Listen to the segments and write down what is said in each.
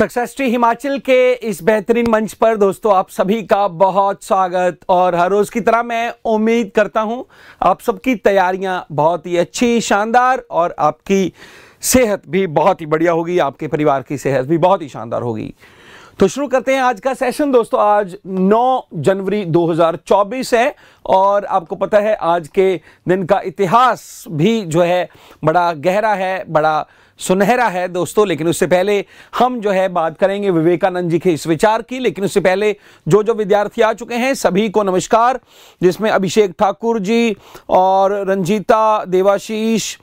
success tree Himachal के इस बेहतरीन मंच पर दोस्तों आप सभी का बहुत स्वागत और हर रोज़ की तरह मैं उम्मीद करता हूं आप सबकी तैयारियां बहुत ही अच्छी शानदार और आपकी सेहत भी बहुत ही बढ़िया होगी आपके परिवार की सेहत भी बहुत ही शानदार होगी तो शुरू करते हैं आज का सेशन दोस्तों आज 9 जनवरी 2024 है और आपको पता है आज के दिन का इतिहास भी जो है बड़ा गहरा है बड़ा सुनहरा है दोस्तों लेकिन उससे पहले हम जो है बात करेंगे विवेकानंद जी के इस विचार की लेकिन उससे पहले जो जो विद्यार्थी आ चुके हैं सभी को नमस्कार जिसमें अभिषेक ठाकुर जी और रंजीता देवाशीष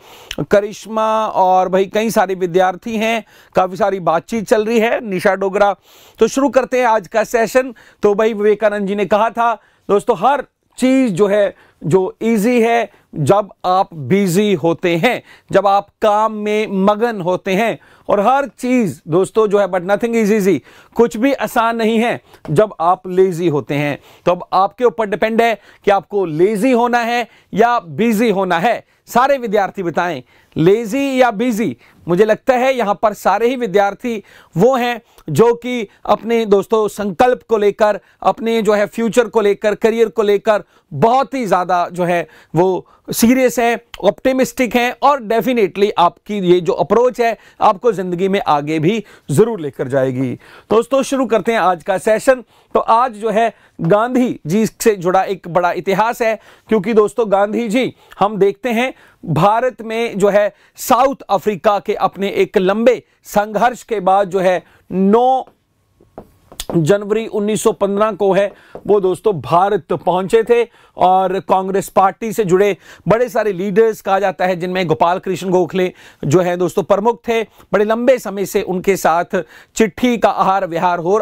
करिश्मा और भाई कई सारे विद्यार्थी हैं काफ़ी सारी बातचीत चल रही है निशा डोगरा तो शुरू करते हैं आज का सेशन तो भाई विवेकानंद जी ने कहा था दोस्तों हर चीज़ जो है जो ईजी है जब आप बिजी होते हैं जब आप काम में मगन होते हैं और हर चीज़ दोस्तों जो है बट नथिंग इज इजी कुछ भी आसान नहीं है जब आप लेज़ी होते हैं तो अब आपके ऊपर डिपेंड है कि आपको लेज़ी होना है या बिजी होना है सारे विद्यार्थी बताएं लेज़ी या बिजी मुझे लगता है यहां पर सारे ही विद्यार्थी वो हैं जो कि अपने दोस्तों संकल्प को लेकर अपने जो है फ्यूचर को लेकर करियर को लेकर बहुत ही ज़्यादा जो है वो सीरियस है ऑप्टिमिस्टिक हैं और डेफिनेटली आपकी ये जो अप्रोच है आपको ज़िंदगी में आगे भी ज़रूर लेकर जाएगी तो दोस्तों शुरू करते हैं आज का सेशन तो आज जो है गांधी जी से जुड़ा एक बड़ा इतिहास है क्योंकि दोस्तों गांधी जी हम देखते हैं भारत में जो है साउथ अफ्रीका के अपने एक लंबे संघर्ष के बाद जो है जनवरी 1915 को है वो दोस्तों भारत पहुंचे थे और कांग्रेस पार्टी से जुड़े बड़े सारे लीडर्स कहा जाता है जिनमें गोपाल कृष्ण गोखले जो है दोस्तों प्रमुख थे बड़े लंबे समय से उनके साथ चिट्ठी का आहार विहार हो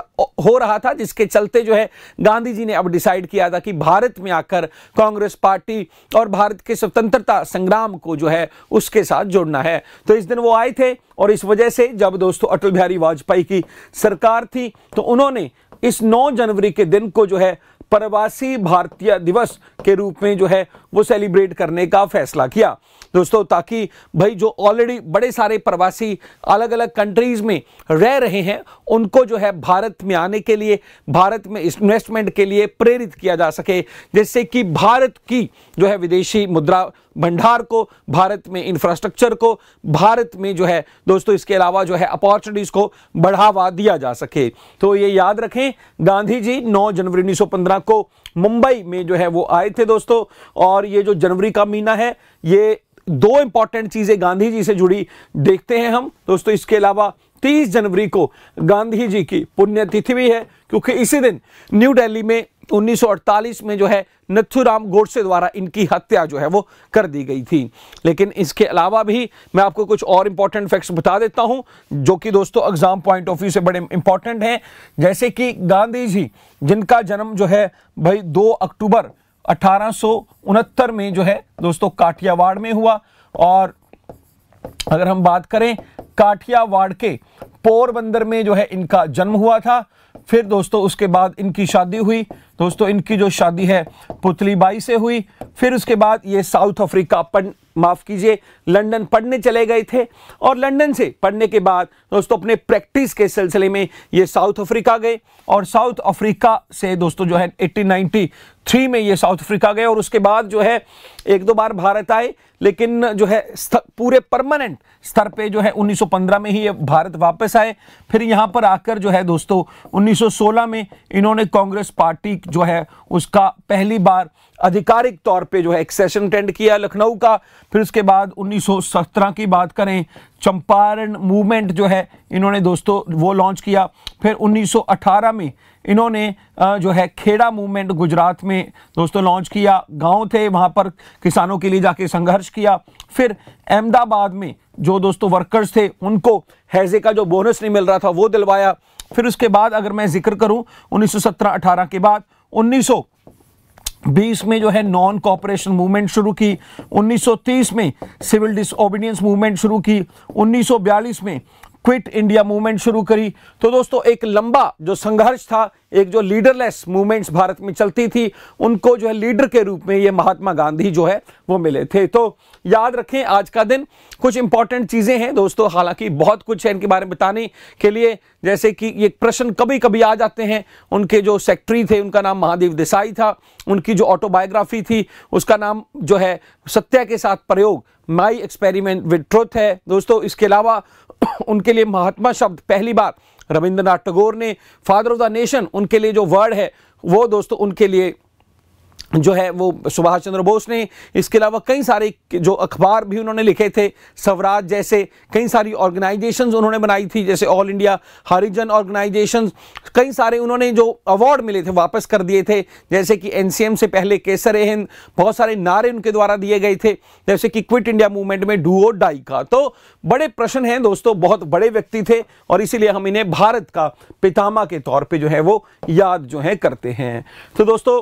हो रहा था जिसके चलते जो है गांधी जी ने अब डिसाइड किया था कि भारत में आकर कांग्रेस पार्टी और भारत के स्वतंत्रता संग्राम को जो है उसके साथ जोड़ना है तो इस दिन वो आए थे और इस वजह से जब दोस्तों अटल बिहारी वाजपेयी की सरकार थी तो उन्होंने इस 9 जनवरी के दिन को जो है प्रवासी भारतीय दिवस के रूप में जो है वो सेलिब्रेट करने का फैसला किया दोस्तों ताकि भाई जो ऑलरेडी बड़े सारे प्रवासी अलग अलग कंट्रीज़ में रह रहे हैं उनको जो है भारत में आने के लिए भारत में इन्वेस्टमेंट के लिए प्रेरित किया जा सके जिससे कि भारत की जो है विदेशी मुद्रा भंडार को भारत में इंफ्रास्ट्रक्चर को भारत में जो है दोस्तों इसके अलावा जो है अपॉर्चुनिटीज़ को बढ़ावा दिया जा सके तो ये याद रखें गांधी जी नौ जनवरी उन्नीस पंद्रह को मुंबई में जो है वो आए थे दोस्तों और ये जो जनवरी का महीना है ये दो इंपॉर्टेंट चीज़ें गांधी जी से जुड़ी देखते हैं हम दोस्तों इसके अलावा 30 जनवरी को गांधी जी की पुण्यतिथि भी है क्योंकि इसी दिन न्यू दिल्ली में 1948 में जो है नथुराम गोडसे द्वारा इनकी हत्या जो है वो कर दी गई थी लेकिन इसके अलावा भी मैं आपको कुछ और इंपॉर्टेंट फैक्ट्स बता देता हूं जो कि दोस्तों एग्जाम पॉइंट ऑफ व्यू से बड़े इंपॉर्टेंट हैं जैसे कि गांधी जी जिनका जन्म जो है भाई 2 अक्टूबर अठारह में जो है दोस्तों काठियावाड़ में हुआ और अगर हम बात करें काठियावाड़ के पोरबंदर में जो है इनका जन्म हुआ था फिर दोस्तों उसके बाद इनकी शादी हुई दोस्तों इनकी जो शादी है पुतली बाई से हुई फिर उसके बाद ये साउथ अफ्रीका माफ़ कीजिए लंदन पढ़ने चले गए थे और लंदन से पढ़ने के बाद दोस्तों अपने प्रैक्टिस के सिलसिले में ये साउथ अफ्रीका गए और साउथ अफ्रीका से दोस्तों जो है एट्टीन नाइन्टी थ्री में ये साउथ अफ्रीका गए और उसके बाद जो है एक दो बार भारत आए लेकिन जो है पूरे परमानेंट स्तर पे जो है 1915 में ही ये भारत वापस आए फिर यहाँ पर आकर जो है दोस्तों 1916 में इन्होंने कांग्रेस पार्टी जो है उसका पहली बार आधिकारिक तौर पे जो है एक सेशन अटेंड किया लखनऊ का फिर उसके बाद 1917 की बात करें चंपारण मूवमेंट जो है इन्होंने दोस्तों वो लॉन्च किया फिर 1918 में इन्होंने जो है खेड़ा मूवमेंट गुजरात में दोस्तों लॉन्च किया गांव थे वहाँ पर किसानों के लिए जाके संघर्ष किया फिर अहमदाबाद में जो दोस्तों वर्कर्स थे उनको हैजे का जो बोनस नहीं मिल रहा था वो दिलवाया फिर उसके बाद अगर मैं जिक्र करूँ उन्नीस सौ के बाद उन्नीस बीस में जो है नॉन कॉपरेशन मूवमेंट शुरू की 1930 में सिविल डिसओबीडियंस मूवमेंट शुरू की 1942 में क्विट इंडिया मूवमेंट शुरू करी तो दोस्तों एक लंबा जो संघर्ष था एक जो लीडरलेस मूवमेंट्स भारत में चलती थी उनको जो है लीडर के रूप में ये महात्मा गांधी जो है वो मिले थे तो याद रखें आज का दिन कुछ इंपॉर्टेंट चीज़ें हैं दोस्तों हालांकि बहुत कुछ है इनके बारे में बताने के लिए जैसे कि ये प्रश्न कभी कभी आ जाते हैं उनके जो सेक्रेटरी थे उनका नाम महादेव देसाई था उनकी जो ऑटोबायोग्राफी थी उसका नाम जो है सत्या के साथ प्रयोग माई एक्सपेरिमेंट विद ट्रुथ है दोस्तों इसके अलावा उनके लिए महात्मा शब्द पहली बार रविंद्रनाथ टैगोर ने फादर ऑफ द नेशन उनके लिए जो वर्ड है वो दोस्तों उनके लिए जो है वो सुभाष चंद्र बोस ने इसके अलावा कई सारे जो अखबार भी उन्होंने लिखे थे स्वराज जैसे कई सारी ऑर्गेनाइजेशंस उन्होंने बनाई थी जैसे ऑल इंडिया हरिजन ऑर्गेनाइजेशंस कई सारे उन्होंने जो अवार्ड मिले थे वापस कर दिए थे जैसे कि एनसीएम से पहले केसर हिंद बहुत सारे नारे उनके द्वारा दिए गए थे जैसे कि क्विट इंडिया मूवमेंट में डू डाई का तो बड़े प्रश्न हैं दोस्तों बहुत बड़े व्यक्ति थे और इसीलिए हम इन्हें भारत का पितामा के तौर पर जो है वो याद जो है करते हैं तो दोस्तों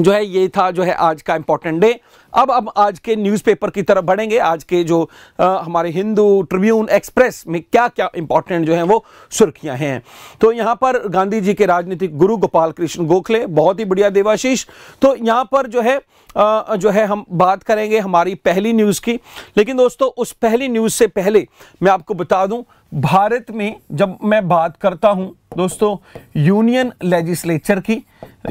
जो है ये था जो है आज का इम्पोर्टेंट डे अब अब आज के न्यूज़पेपर की तरफ बढ़ेंगे आज के जो आ, हमारे हिंदू ट्रिब्यून एक्सप्रेस में क्या क्या इंपॉर्टेंट जो है वो सुर्खियां हैं तो यहाँ पर गांधी जी के राजनीतिक गुरु गोपाल कृष्ण गोखले बहुत ही बढ़िया देवाशीष तो यहाँ पर जो है आ, जो है हम बात करेंगे हमारी पहली न्यूज़ की लेकिन दोस्तों उस पहली न्यूज़ से पहले मैं आपको बता दूँ भारत में जब मैं बात करता हूं दोस्तों यूनियन लेजिस्लेचर की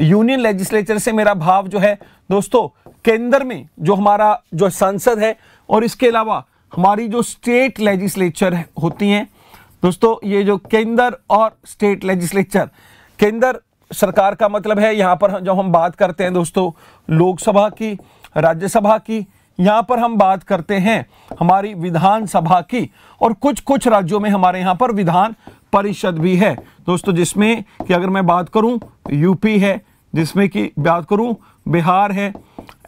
यूनियन लेजिस्लेचर से मेरा भाव जो है दोस्तों केंद्र में जो हमारा जो संसद है और इसके अलावा हमारी जो स्टेट लेजिस्लेचर होती हैं दोस्तों ये जो केंद्र और स्टेट लेजिस्लेचर केंद्र सरकार का मतलब है यहाँ पर जब हम बात करते हैं दोस्तों लोकसभा की राज्यसभा की यहाँ पर हम बात करते हैं हमारी विधानसभा की और कुछ कुछ राज्यों में हमारे यहाँ पर विधान परिषद भी है दोस्तों जिसमें कि अगर मैं बात करूँ यूपी है जिसमें कि बात करूँ बिहार है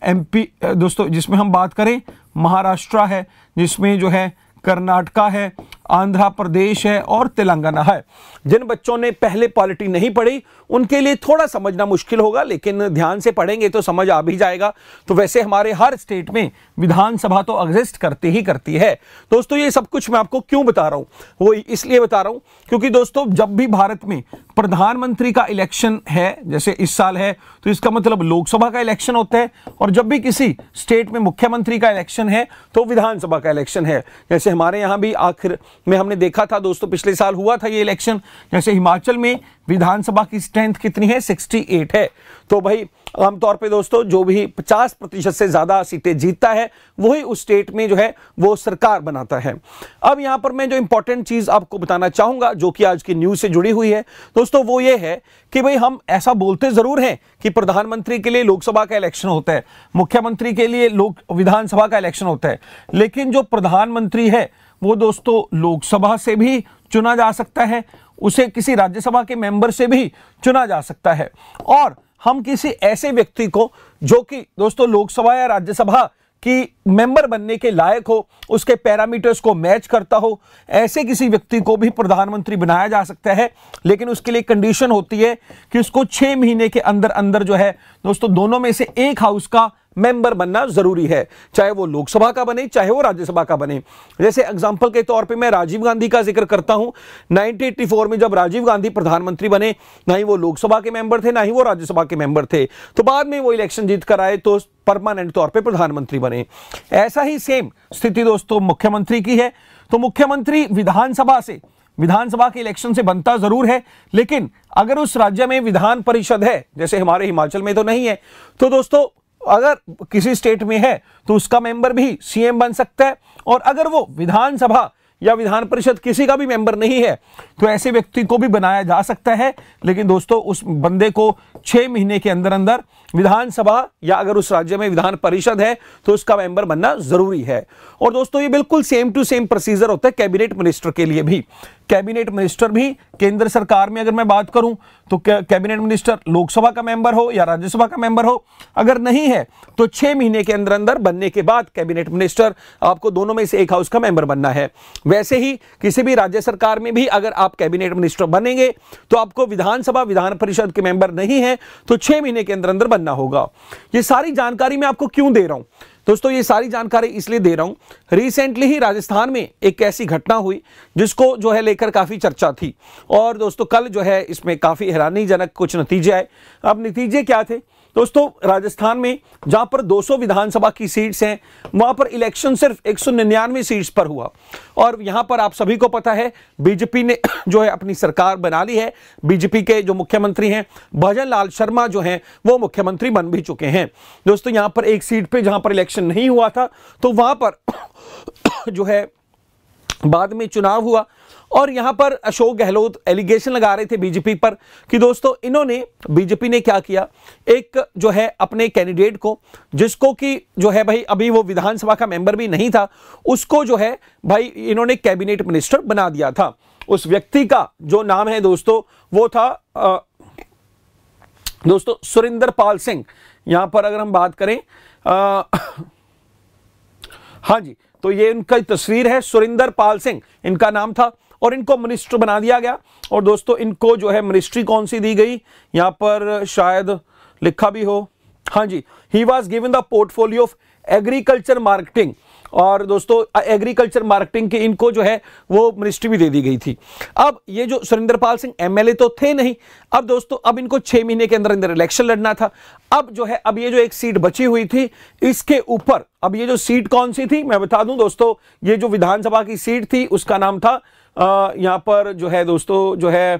एमपी दोस्तों जिसमें हम बात करें महाराष्ट्र है जिसमें जो है कर्नाटका है आंध्र प्रदेश है और तेलंगाना है जिन बच्चों ने पहले पॉलिटी नहीं पढ़ी उनके लिए थोड़ा समझना मुश्किल होगा लेकिन ध्यान से पढ़ेंगे तो समझ आ भी जाएगा तो वैसे हमारे हर स्टेट में विधानसभा तो एग्जिस्ट करती ही करती है दोस्तों ये सब कुछ मैं आपको क्यों बता रहा हूँ वो इसलिए बता रहा हूँ क्योंकि दोस्तों जब भी भारत में प्रधानमंत्री का इलेक्शन है जैसे इस साल है तो इसका मतलब लोकसभा का इलेक्शन होता है और जब भी किसी स्टेट में मुख्यमंत्री का इलेक्शन है तो विधानसभा का इलेक्शन है जैसे हमारे यहाँ भी आखिर में हमने देखा था दोस्तों पिछले साल हुआ था ये इलेक्शन जैसे हिमाचल में विधानसभा की स्ट्रेंथ कितनी है 68 है तो भाई आमतौर पे दोस्तों जो भी 50 प्रतिशत से ज़्यादा सीटें जीतता है वही उस स्टेट में जो है वो सरकार बनाता है अब यहाँ पर मैं जो इंपॉर्टेंट चीज़ आपको बताना चाहूँगा जो कि आज की न्यूज़ से जुड़ी हुई है दोस्तों वो ये है कि भाई हम ऐसा बोलते ज़रूर हैं कि प्रधानमंत्री के लिए लोकसभा का इलेक्शन होता है मुख्यमंत्री के लिए लोक विधानसभा का इलेक्शन होता है लेकिन जो प्रधानमंत्री है वो दोस्तों लोकसभा से भी चुना जा सकता है उसे किसी राज्यसभा के मेंबर से भी चुना जा सकता है और हम किसी ऐसे व्यक्ति को जो कि दोस्तों लोकसभा या राज्यसभा कि मेंबर बनने के लायक हो उसके पैरामीटर्स को मैच करता हो ऐसे किसी व्यक्ति को भी प्रधानमंत्री बनाया जा सकता है लेकिन उसके लिए कंडीशन होती है कि उसको छः महीने के अंदर अंदर जो है दोस्तों दोनों में से एक हाउस का मेंबर बनना ज़रूरी है चाहे वो लोकसभा का बने चाहे वो राज्यसभा का बने जैसे एग्जाम्पल के तौर पे मैं राजीव गांधी का जिक्र करता हूं 1984 में जब राजीव गांधी प्रधानमंत्री बने ना ही वो लोकसभा के मेंबर थे ना ही वो राज्यसभा के मेंबर थे तो बाद में वो इलेक्शन जीत कर आए तो परमानेंट तौर पर प्रधानमंत्री बने ऐसा ही सेम स्थिति दोस्तों मुख्यमंत्री की है तो मुख्यमंत्री विधानसभा से विधानसभा के इलेक्शन से बनता जरूर है लेकिन अगर उस राज्य में विधान परिषद है जैसे हमारे हिमाचल में तो नहीं है तो दोस्तों अगर किसी स्टेट में है तो उसका मेंबर भी सीएम बन सकता है और अगर वो विधानसभा या विधान परिषद किसी का भी मेंबर नहीं है तो ऐसे व्यक्ति को भी बनाया जा सकता है लेकिन दोस्तों उस बंदे को छः महीने के अंदर अंदर विधानसभा या अगर उस राज्य में विधान परिषद है तो उसका मेंबर बनना जरूरी है और दोस्तों ये बिल्कुल सेम टू सेम प्रोसीजर होता है कैबिनेट मिनिस्टर के लिए भी कैबिनेट मिनिस्टर भी केंद्र सरकार में अगर मैं बात करूं तो कैबिनेट मिनिस्टर लोकसभा का मेंबर हो या राज्यसभा का मेंबर हो अगर नहीं है तो छह महीने के अंदर अंदर बनने के बाद कैबिनेट मिनिस्टर आपको दोनों में से एक हाउस का मेंबर बनना है वैसे ही किसी भी राज्य सरकार में भी अगर आप कैबिनेट मिनिस्टर बनेंगे तो आपको विधानसभा विधान परिषद के मेंबर नहीं है तो छह महीने के अंदर अंदर बनना होगा ये सारी जानकारी मैं आपको क्यों दे रहा हूं दोस्तों ये सारी जानकारी इसलिए दे रहा हूं रिसेंटली ही राजस्थान में एक ऐसी घटना हुई जिसको जो है लेकर काफ़ी चर्चा थी और दोस्तों कल जो है इसमें काफ़ी हैरानीजनक कुछ नतीजे आए अब नतीजे क्या थे दोस्तों राजस्थान में जहां पर 200 विधानसभा की सीट्स हैं वहां पर इलेक्शन सिर्फ 199 सीट्स पर हुआ और यहां पर आप सभी को पता है बीजेपी ने जो है अपनी सरकार बना ली है बीजेपी के जो मुख्यमंत्री हैं भजन लाल शर्मा जो हैं वो मुख्यमंत्री बन भी चुके हैं दोस्तों यहाँ पर एक सीट पर जहाँ पर इलेक्शन नहीं हुआ था तो वहाँ पर जो है बाद में चुनाव हुआ और यहां पर अशोक गहलोत एलिगेशन लगा रहे थे बीजेपी पर कि दोस्तों इन्होंने बीजेपी ने क्या किया एक जो है अपने कैंडिडेट को जिसको कि जो है भाई अभी वो विधानसभा का मेंबर भी नहीं था उसको जो है भाई इन्होंने कैबिनेट मिनिस्टर बना दिया था उस व्यक्ति का जो नाम है दोस्तों वो था आ, दोस्तों सुरेंद्र पाल सिंह यहां पर अगर हम बात करें आ, हाँ जी तो ये उनका तस्वीर है सुरेंद्र पाल सिंह इनका नाम था और इनको मिनिस्टर बना दिया गया और दोस्तों इनको जो है मिनिस्ट्री कौन सी दी गई यहाँ पर शायद लिखा भी हो हाँ जी he was given the portfolio of agriculture marketing और दोस्तों एग्रीकल्चर मार्केटिंग के इनको जो है वो मिनिस्ट्री भी दे दी गई थी अब ये जो सुरेंद्र पाल सिंह एमएलए तो थे नहीं अब दोस्तों अब इनको छह महीने के अंदर अंदर इलेक्शन लड़ना था अब जो है अब ये जो एक सीट बची हुई थी इसके ऊपर अब ये जो सीट कौन सी थी मैं बता दूं दोस्तों ये जो विधानसभा की सीट थी उसका नाम था यहाँ पर जो है दोस्तों जो है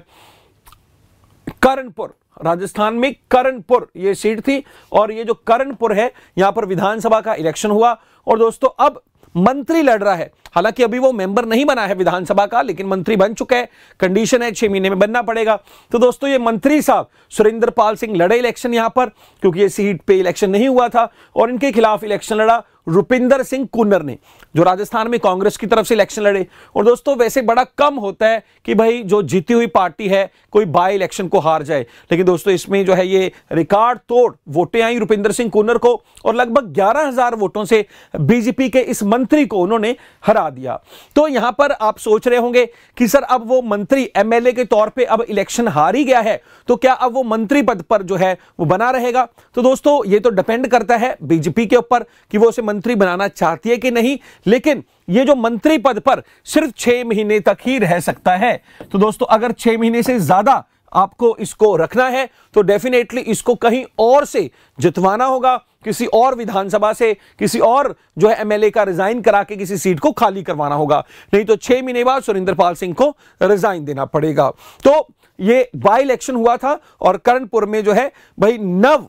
करणपुर राजस्थान में करणपुर ये सीट थी और ये जो करणपुर है यहाँ पर विधानसभा का इलेक्शन हुआ और दोस्तों अब मंत्री लड़ रहा है हालांकि अभी वो मेंबर नहीं बना है विधानसभा का लेकिन मंत्री बन चुका है कंडीशन है छह महीने में बनना पड़ेगा तो दोस्तों ये मंत्री साहब सुरेंद्र पाल सिंह लड़े इलेक्शन यहां पर क्योंकि ये सीट पे इलेक्शन नहीं हुआ था और इनके खिलाफ इलेक्शन लड़ा रुपिंदर सिंह कुन्नर ने जो राजस्थान में कांग्रेस की तरफ से इलेक्शन लड़े और दोस्तों वैसे बड़ा कम होता है कि भाई जो जीती हुई पार्टी है कोई बाय इलेक्शन को हार जाए लेकिन दोस्तों इसमें जो है ये रिकॉर्ड तोड़ वोटें आई रुपिंदर सिंह कुन्नर को और लगभग ग्यारह हजार वोटों से बीजेपी के इस मंत्री को उन्होंने हरा दिया तो यहां पर आप सोच रहे होंगे कि सर अब वो मंत्री एमएलए के तौर पर अब इलेक्शन हार ही गया है तो क्या अब वो मंत्री पद पर जो है वो बना रहेगा तो दोस्तों ये तो डिपेंड करता है बीजेपी के ऊपर कि वो उसे मंत्री बनाना चाहती है कि नहीं लेकिन ये जो मंत्री पद पर सिर्फ छह महीने तक ही रह सकता है तो दोस्तों अगर छह महीने से ज्यादा आपको इसको रखना है तो डेफिनेटली इसको कहीं और से जितवाना होगा किसी और विधानसभा से किसी और जो है एमएलए का रिजाइन करा के किसी सीट को खाली करवाना होगा नहीं तो छह महीने बाद सुरेंद्र पाल सिंह को रिजाइन देना पड़ेगा तो ये बाई इलेक्शन हुआ था और करणपुर में जो है भाई नव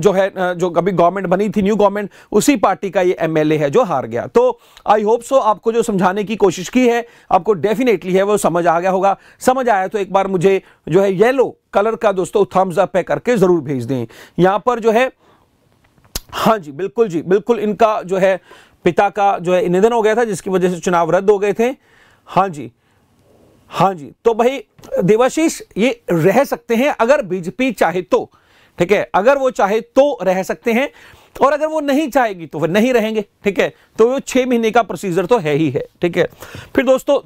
जो है जो कभी गवर्नमेंट बनी थी न्यू गवर्नमेंट उसी पार्टी का ये एमएलए है जो हार गया तो आई होप सो आपको जो समझाने की कोशिश की है आपको डेफिनेटली है वो समझ आ गया होगा समझ आया तो एक बार मुझे जो है येलो कलर का दोस्तों थम्स अप है करके ज़रूर भेज दें यहां पर जो है हाँ जी बिल्कुल जी बिल्कुल इनका जो है पिता का जो है निधन हो गया था जिसकी वजह से चुनाव रद्द हो गए थे हाँ जी हाँ जी तो भाई देवाशीष ये रह सकते हैं अगर बीजेपी चाहे तो ठीक है अगर वो चाहे तो रह सकते हैं और अगर वो नहीं चाहेगी तो वह नहीं रहेंगे ठीक है तो वो छः महीने का प्रोसीजर तो है ही है ठीक है फिर दोस्तों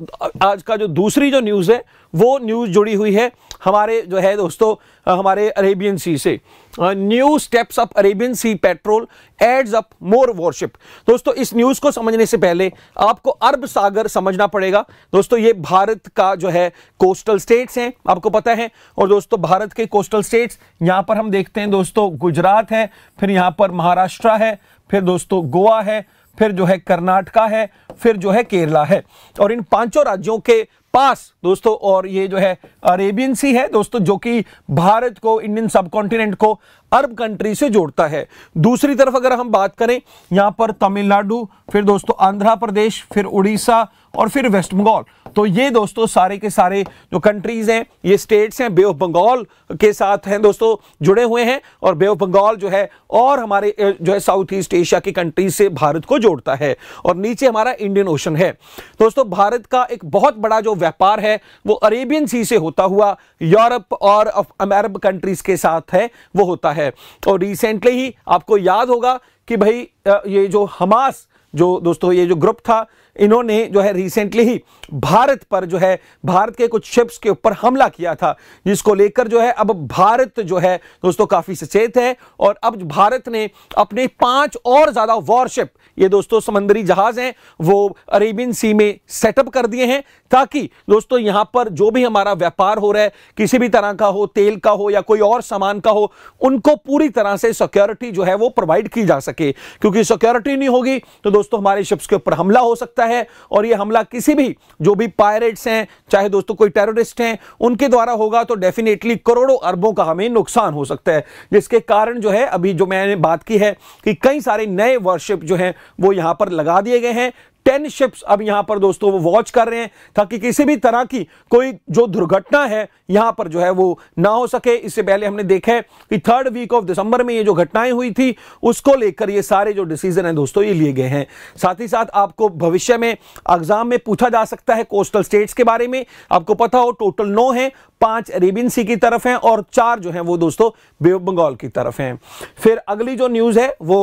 आज का जो दूसरी जो न्यूज़ है वो न्यूज़ जुड़ी हुई है हमारे जो है दोस्तों हमारे अरेबियन सी से new steps up Arabian sea patrol adds up more warship दोस्तों इस न्यूज़ को समझने से पहले आपको अरब सागर समझना पड़ेगा दोस्तों ये भारत का जो है कोस्टल स्टेट्स हैं आपको पता है और दोस्तों भारत के कोस्टल स्टेट्स यहां पर हम देखते हैं दोस्तों गुजरात है फिर यहाँ पर महाराष्ट्र है फिर दोस्तों गोवा है फिर जो है कर्नाटका है फिर जो है केरला है और इन पांचों राज्यों के पास दोस्तों और ये जो है अरेबियन सी है दोस्तों जो कि भारत को इंडियन सब को अरब कंट्री से जोड़ता है दूसरी तरफ अगर हम बात करें यहां पर तमिलनाडु फिर दोस्तों आंध्र प्रदेश फिर उड़ीसा और फिर वेस्ट बंगाल तो ये दोस्तों सारे के सारे जो कंट्रीज हैं ये स्टेट्स हैं बे ऑफ बंगाल के साथ हैं दोस्तों जुड़े हुए हैं और बे ऑफ बंगाल जो है और हमारे जो है साउथ ईस्ट एशिया की कंट्रीज से भारत को जोड़ता है और नीचे हमारा इंडियन ओशन है दोस्तों भारत का एक बहुत बड़ा जो व्यापार है वो अरेबियन सी से होता हुआ यूरोप और अमेरब कंट्रीज के साथ है वो होता है और रिसेंटली ही आपको याद होगा कि भाई ये जो हमास जो दोस्तों ये जो ग्रुप था इन्होंने जो है रिसेंटली ही भारत पर जो है भारत के कुछ शिप्स के ऊपर हमला किया था जिसको लेकर जो है अब भारत जो है दोस्तों काफ़ी सचेत है और अब भारत ने अपने पांच और ज़्यादा वॉरशिप ये दोस्तों समंदरी जहाज़ हैं वो अरेबियन सी में सेटअप कर दिए हैं ताकि दोस्तों यहाँ पर जो भी हमारा व्यापार हो रहा है किसी भी तरह का हो तेल का हो या कोई और सामान का हो उनको पूरी तरह से सिक्योरिटी जो है वो प्रोवाइड की जा सके क्योंकि सिक्योरिटी नहीं होगी तो दोस्तों हमारे शिप्स के ऊपर हमला हो सकता है सकता है और यह हमला किसी भी जो भी पायरेट्स हैं चाहे दोस्तों कोई टेररिस्ट हैं उनके द्वारा होगा तो डेफिनेटली करोड़ों अरबों का हमें नुकसान हो सकता है जिसके कारण जो है अभी जो मैंने बात की है कि कई सारे नए वर्शिप जो है वो यहां पर लगा दिए गए हैं टेन शिप्स अब यहां पर दोस्तों वो वॉच कर रहे हैं ताकि किसी भी तरह की कोई जो दुर्घटना है यहां पर जो है वो ना हो सके इससे पहले हमने देखा है कि थर्ड वीक ऑफ दिसंबर में ये जो घटनाएं हुई थी उसको लेकर ये सारे जो डिसीजन है दोस्तों ये लिए गए हैं साथ ही साथ आपको भविष्य में एग्जाम में पूछा जा सकता है कोस्टल स्टेट्स के बारे में आपको पता हो टोटल नौ है पांच अरेबियन सी की तरफ है और चार जो है वो दोस्तों बेव बंगाल की तरफ है फिर अगली जो न्यूज़ है वो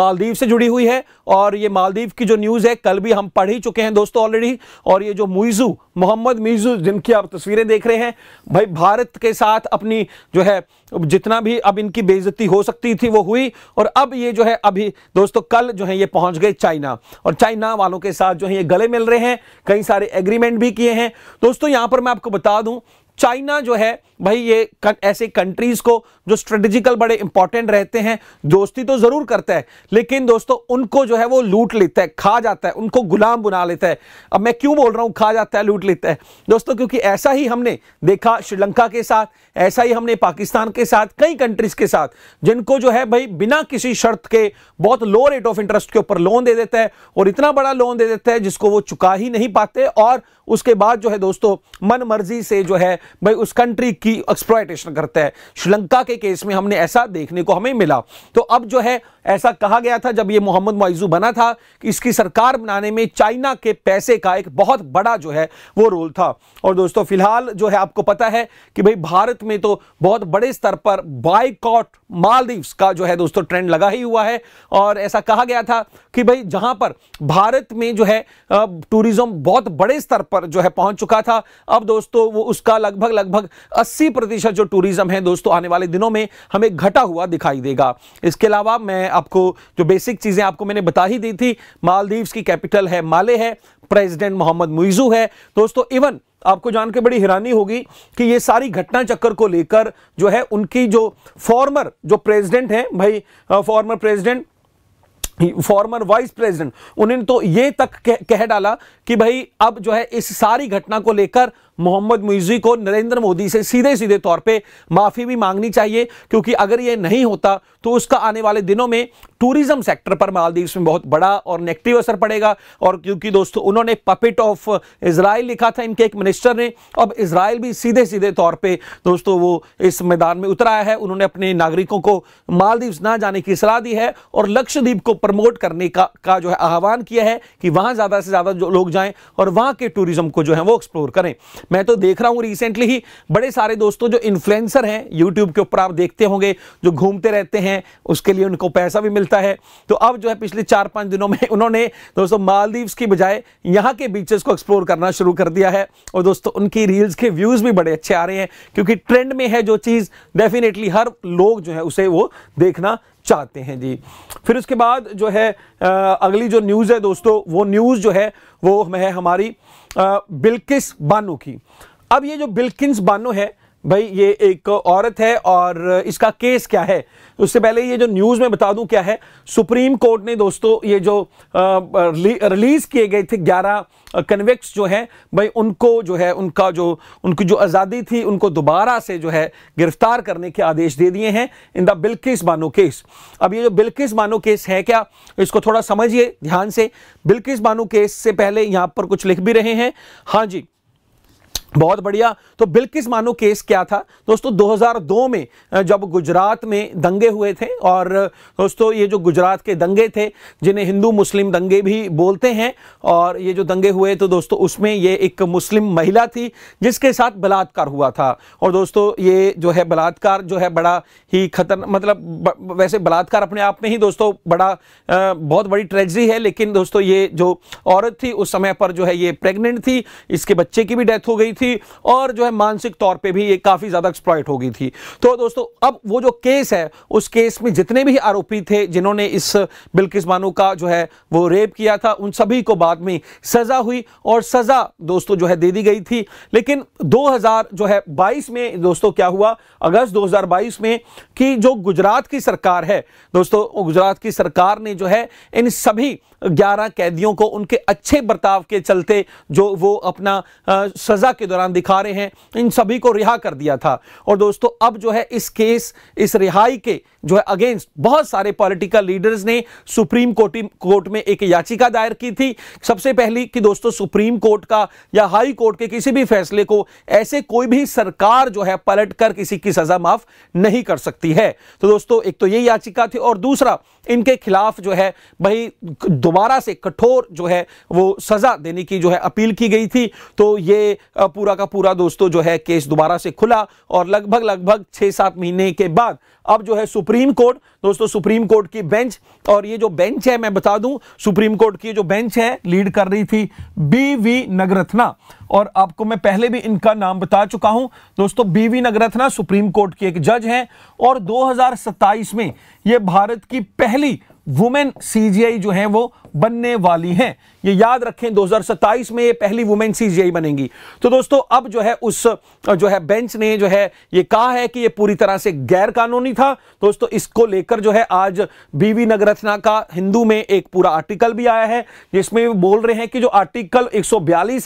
मालदीव से जुड़ी हुई है और ये मालदीव की जो न्यूज़ है कल भी हम पढ़ ही चुके हैं दोस्तों ऑलरेडी और ये जो मुइजू मोहम्मद मीजू जिनकी आप तस्वीरें देख रहे हैं भाई भारत के साथ अपनी जो है जितना भी अब इनकी बेइज्जती हो सकती थी वो हुई और अब ये जो है अभी दोस्तों कल जो है ये पहुंच गए चाइना और चाइना वालों के साथ जो है ये गले मिल रहे हैं कई सारे एग्रीमेंट भी किए हैं दोस्तों यहां पर मैं आपको बता दूं चाइना जो है भाई ये कर, ऐसे कंट्रीज को जो स्ट्रेटेजिकल बड़े इंपॉर्टेंट रहते हैं दोस्ती तो जरूर करता है लेकिन दोस्तों उनको जो है वो लूट लेता है खा जाता है उनको गुलाम बना लेता है अब मैं क्यों बोल रहा हूँ खा जाता है लूट लेता है दोस्तों क्योंकि ऐसा ही हमने देखा श्रीलंका के साथ ऐसा ही हमने पाकिस्तान के साथ कई कंट्रीज के साथ जिनको जो है भाई बिना किसी शर्त के बहुत लो रेट ऑफ इंटरेस्ट के ऊपर लोन दे देता है और इतना बड़ा लोन दे देता है जिसको वो चुका ही नहीं पाते और उसके बाद जो है दोस्तों मन मर्जी से जो है भाई उस कंट्री की एक्सप्लाइटेशन करता है श्रीलंका के केस में हमने ऐसा देखने को हमें मिला तो अब जो है ऐसा कहा गया था जब ये मोहम्मद मुआजू बना था कि इसकी सरकार बनाने में चाइना के पैसे का एक बहुत बड़ा जो है वो रोल था और दोस्तों फिलहाल जो है आपको पता है कि भाई भारत में तो बहुत बड़े स्तर पर बाइकॉट मालदीव्स का जो है दोस्तों ट्रेंड लगा ही हुआ है और ऐसा कहा गया था कि भाई जहां पर भारत में जो है टूरिज्म बहुत बड़े स्तर पर जो है पहुंच चुका था अब दोस्तों वो उसका लगभग लगभग 80 प्रतिशत जो टूरिज्म है दोस्तों आने वाले दिनों में हमें घटा हुआ दिखाई देगा इसके अलावा मैं आपको जो बेसिक चीज़ें आपको मैंने बता ही दी थी मालदीव्स की कैपिटल है माले है प्रेसिडेंट मोहम्मद मुइजू है दोस्तों इवन आपको जान के बड़ी हैरानी होगी कि ये सारी घटना चक्कर को लेकर जो है उनकी जो फॉर्मर जो प्रेसिडेंट हैं भाई former president former vice president उन्होंने तो ये तक कह, कह डाला कि भाई अब जो है इस सारी घटना को लेकर मोहम्मद मुइजी को नरेंद्र मोदी से सीधे सीधे तौर पे माफ़ी भी मांगनी चाहिए क्योंकि अगर ये नहीं होता तो उसका आने वाले दिनों में टूरिज्म सेक्टर पर मालदीव्स में बहुत बड़ा और नेगेटिव असर पड़ेगा और क्योंकि दोस्तों उन्होंने पपिट ऑफ इसराइल लिखा था इनके एक मिनिस्टर ने अब इसराइल भी सीधे सीधे तौर पर दोस्तों वो इस मैदान में उतर आया है उन्होंने अपने नागरिकों को मालदीव्स ना जाने की सलाह दी है और लक्षद्वीप को प्रमोट करने का, का जो है आह्वान किया है कि वहाँ ज़्यादा से ज़्यादा लोग जाएँ और वहाँ के टूरिज़्म को जो है वो एक्सप्लोर करें मैं तो देख रहा हूँ रिसेंटली ही बड़े सारे दोस्तों जो इन्फ्लुएंसर हैं यूट्यूब के ऊपर आप देखते होंगे जो घूमते रहते हैं उसके लिए उनको पैसा भी मिलता है तो अब जो है पिछले चार पाँच दिनों में उन्होंने दोस्तों मालदीव्स की बजाय यहाँ के बीचेस को एक्सप्लोर करना शुरू कर दिया है और दोस्तों उनकी रील्स के व्यूज़ भी बड़े अच्छे आ रहे हैं क्योंकि ट्रेंड में है जो चीज़ डेफिनेटली हर लोग जो है उसे वो देखना चाहते हैं जी फिर उसके बाद जो है अगली जो न्यूज़ है दोस्तों वो न्यूज़ जो है वो है हमारी बिल्किस बानो की अब ये जो बिल्किस बानो है भाई ये एक औरत है और इसका केस क्या है उससे पहले ये जो न्यूज़ में बता दूं क्या है सुप्रीम कोर्ट ने दोस्तों ये जो रिलीज़ किए गए थे 11 कन्विक्स जो हैं भाई उनको जो है उनका जो उनकी जो आज़ादी थी उनको दोबारा से जो है गिरफ्तार करने के आदेश दे दिए हैं in the Bilkis Bano case अब ये जो बिल्किस बानो केस है क्या इसको थोड़ा समझिए ध्यान से बिल्किस बानो केस से पहले यहाँ पर कुछ लिख भी रहे हैं हाँ जी बहुत बढ़िया तो बिल्किस मानो केस क्या था दोस्तों 2002 में जब गुजरात में दंगे हुए थे और दोस्तों ये जो गुजरात के दंगे थे जिन्हें हिंदू मुस्लिम दंगे भी बोलते हैं और ये जो दंगे हुए तो दोस्तों उसमें ये एक मुस्लिम महिला थी जिसके साथ बलात्कार हुआ था और दोस्तों ये जो है बलात्कार जो है बड़ा ही खतर मतलब वैसे बलात्कार अपने आप में ही दोस्तों बड़ा बहुत बड़ी ट्रेजडी है लेकिन दोस्तों ये जो औरत थी उस समय पर जो है ये प्रेगनेंट थी इसके बच्चे की भी डेथ हो गई थी और जो है मानसिक तौर पे भी ये काफ़ी ज़्यादा एक्सप्लॉयट हो गई थी तो दोस्तों अब वो जो केस है उस केस में जितने भी आरोपी थे जिन्होंने इस बिल्किस बानो का जो है वो रेप किया था उन सभी को बाद में सज़ा हुई और सज़ा दोस्तों जो है दे दी गई थी लेकिन 2000 जो है बाईस में दोस्तों क्या हुआ अगस्त 2022 में कि जो गुजरात की सरकार है दोस्तों गुजरात की सरकार ने जो है इन सभी 11 कैदियों को उनके अच्छे बर्ताव के चलते जो वो अपना आ, सज़ा के दौरान दिखा रहे हैं इन सभी को रिहा कर दिया था और दोस्तों अब जो है इस केस इस रिहाई के जो है अगेंस्ट बहुत सारे पॉलिटिकल लीडर्स ने सुप्रीम कोर्ट कोर्ट में एक याचिका दायर की थी सबसे पहली कि दोस्तों सुप्रीम कोर्ट का या हाई कोर्ट के किसी भी फैसले को ऐसे कोई भी सरकार जो है पलट कर किसी की सजा माफ नहीं कर सकती है तो दोस्तों एक तो ये याचिका थी और दूसरा इनके खिलाफ जो है भाई दोबारा से कठोर जो है वो सजा देने की जो है अपील की गई थी तो ये पूरा का पूरा दोस्तों जो है केस दोबारा से खुला और लगभग लगभग छह सात महीने के बाद अब जो है सुप्रीम कोर्ट दोस्तों सुप्रीम कोर्ट की बेंच और ये जो बेंच है मैं बता दूं सुप्रीम कोर्ट की जो बेंच है लीड कर रही थी बी वी नगरत्ना और आपको मैं पहले भी इनका नाम बता चुका हूं दोस्तों B V Nagarathna supreme court की एक जज हैं और 2027 में ये भारत की पहली वुमेन सीजीआई जो है वो बनने वाली हैं ये याद रखें 2027 में ये पहली वुमेन सीजीआई बनेंगी तो दोस्तों अब जो है उस जो है बेंच ने जो है ये कहा है कि ये पूरी तरह से गैर कानूनी था दोस्तों इसको लेकर जो है आज बीवी नगरत्ना का हिंदू में एक पूरा आर्टिकल भी आया है जिसमें बोल रहे हैं कि जो आर्टिकल एक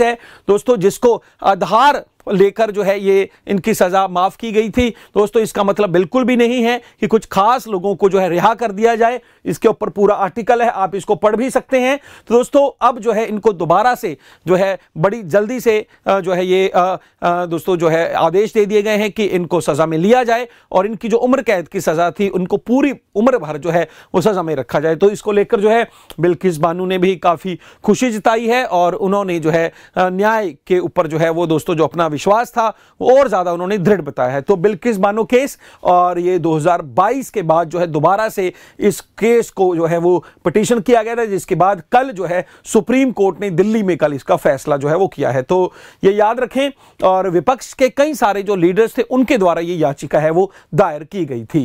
है दोस्तों जिसको आधार लेकर जो है ये इनकी सज़ा माफ़ की गई थी दोस्तों इसका मतलब बिल्कुल भी नहीं है कि कुछ खास लोगों को जो है रिहा कर दिया जाए इसके ऊपर पूरा आर्टिकल है आप इसको पढ़ भी सकते हैं तो दोस्तों अब जो है इनको दोबारा से जो है बड़ी जल्दी से जो है ये दोस्तों जो है आदेश दे दिए गए हैं कि इनको सज़ा में लिया जाए और इनकी जो उम्र कैद की सज़ा थी उनको पूरी उम्र भर जो है वो सज़ा में रखा जाए तो इसको लेकर जो है बिल्किस बानू ने भी काफ़ी खुशी जताई है और उन्होंने जो है न्याय के ऊपर जो है वो दोस्तों जो अपना विश्वास था और ज़्यादा उन्होंने दृढ़ बताया है तो बिल्किस बानो केस और ये 2022 के बाद जो है दोबारा से इस केस को जो है वो पटिशन किया गया था जिसके बाद कल जो है सुप्रीम कोर्ट ने दिल्ली में कल इसका फैसला जो है वो किया है तो ये याद रखें और विपक्ष के कई सारे जो लीडर्स थे उनके द्वारा ये याचिका है वो दायर की गई थी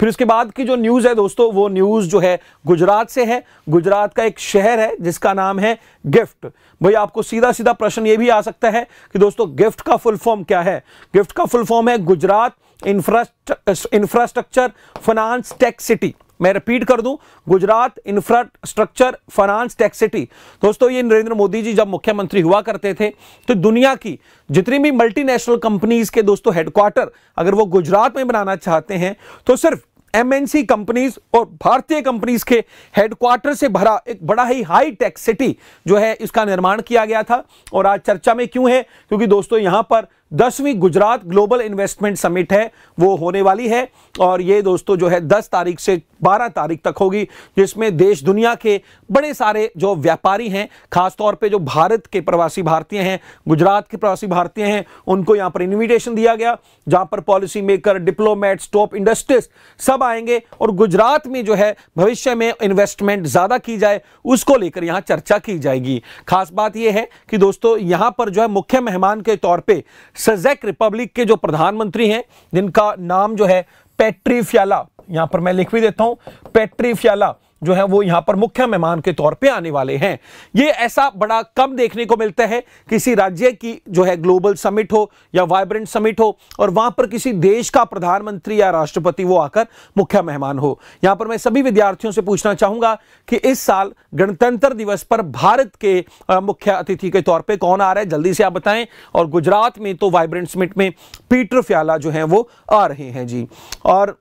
फिर उसके बाद की जो न्यूज़ है दोस्तों वो न्यूज़ जो है गुजरात से है गुजरात का एक शहर है जिसका नाम है गिफ्ट भाई आपको सीधा सीधा प्रश्न ये भी आ सकता है कि दोस्तों गिफ्ट का फुल फॉर्म क्या है गिफ्ट का फुल फॉर्म है Gujarat infrastructure finance tech city मैं रिपीट कर दूं Gujarat infrastructure finance tax city दोस्तों ये नरेंद्र मोदी जी जब मुख्यमंत्री हुआ करते थे तो दुनिया की जितनी भी मल्टीनेशनल कंपनीज के दोस्तों हेडक्वार्टर अगर वो गुजरात में बनाना चाहते हैं तो सिर्फ एमएनसी कंपनीज और भारतीय कंपनीज के हेडक्वार्टर से भरा एक बड़ा ही हाई टेक सिटी जो है इसका निर्माण किया गया था और आज चर्चा में क्यों है क्योंकि दोस्तों यहां पर दसवीं गुजरात ग्लोबल इन्वेस्टमेंट समिट है वो होने वाली है और ये दोस्तों जो है 10 तारीख से 12 तारीख तक होगी जिसमें देश दुनिया के बड़े सारे जो व्यापारी हैं खासतौर पे जो भारत के प्रवासी भारतीय हैं गुजरात के प्रवासी भारतीय हैं उनको यहाँ पर इनविटेशन दिया गया जहाँ पर policy maker diplomats top industries सब आएंगे और गुजरात में जो है भविष्य में इन्वेस्टमेंट ज़्यादा की जाए उसको लेकर यहाँ चर्चा की जाएगी खास बात यह है कि दोस्तों यहाँ पर जो है मुख्य मेहमान के तौर पर सजेक रिपब्लिक के जो प्रधानमंत्री हैं जिनका नाम जो है पेट्री फ्याला यहां पर मैं लिख भी देता हूं पेट्री फ्याला जो है वो यहाँ पर मुख्य मेहमान के तौर पे आने वाले हैं ये ऐसा बड़ा कम देखने को मिलता है किसी राज्य की जो है ग्लोबल समिट हो या वाइब्रेंट समिट हो और वहां पर किसी देश का प्रधानमंत्री या राष्ट्रपति वो आकर मुख्य मेहमान हो यहां पर मैं सभी विद्यार्थियों से पूछना चाहूंगा कि इस साल गणतंत्र दिवस पर भारत के मुख्य अतिथि के तौर पर कौन आ रहा है जल्दी से आप बताएं और गुजरात में तो वाइब्रेंट समिट में पीटर फ्याला जो है वो आ रहे हैं जी और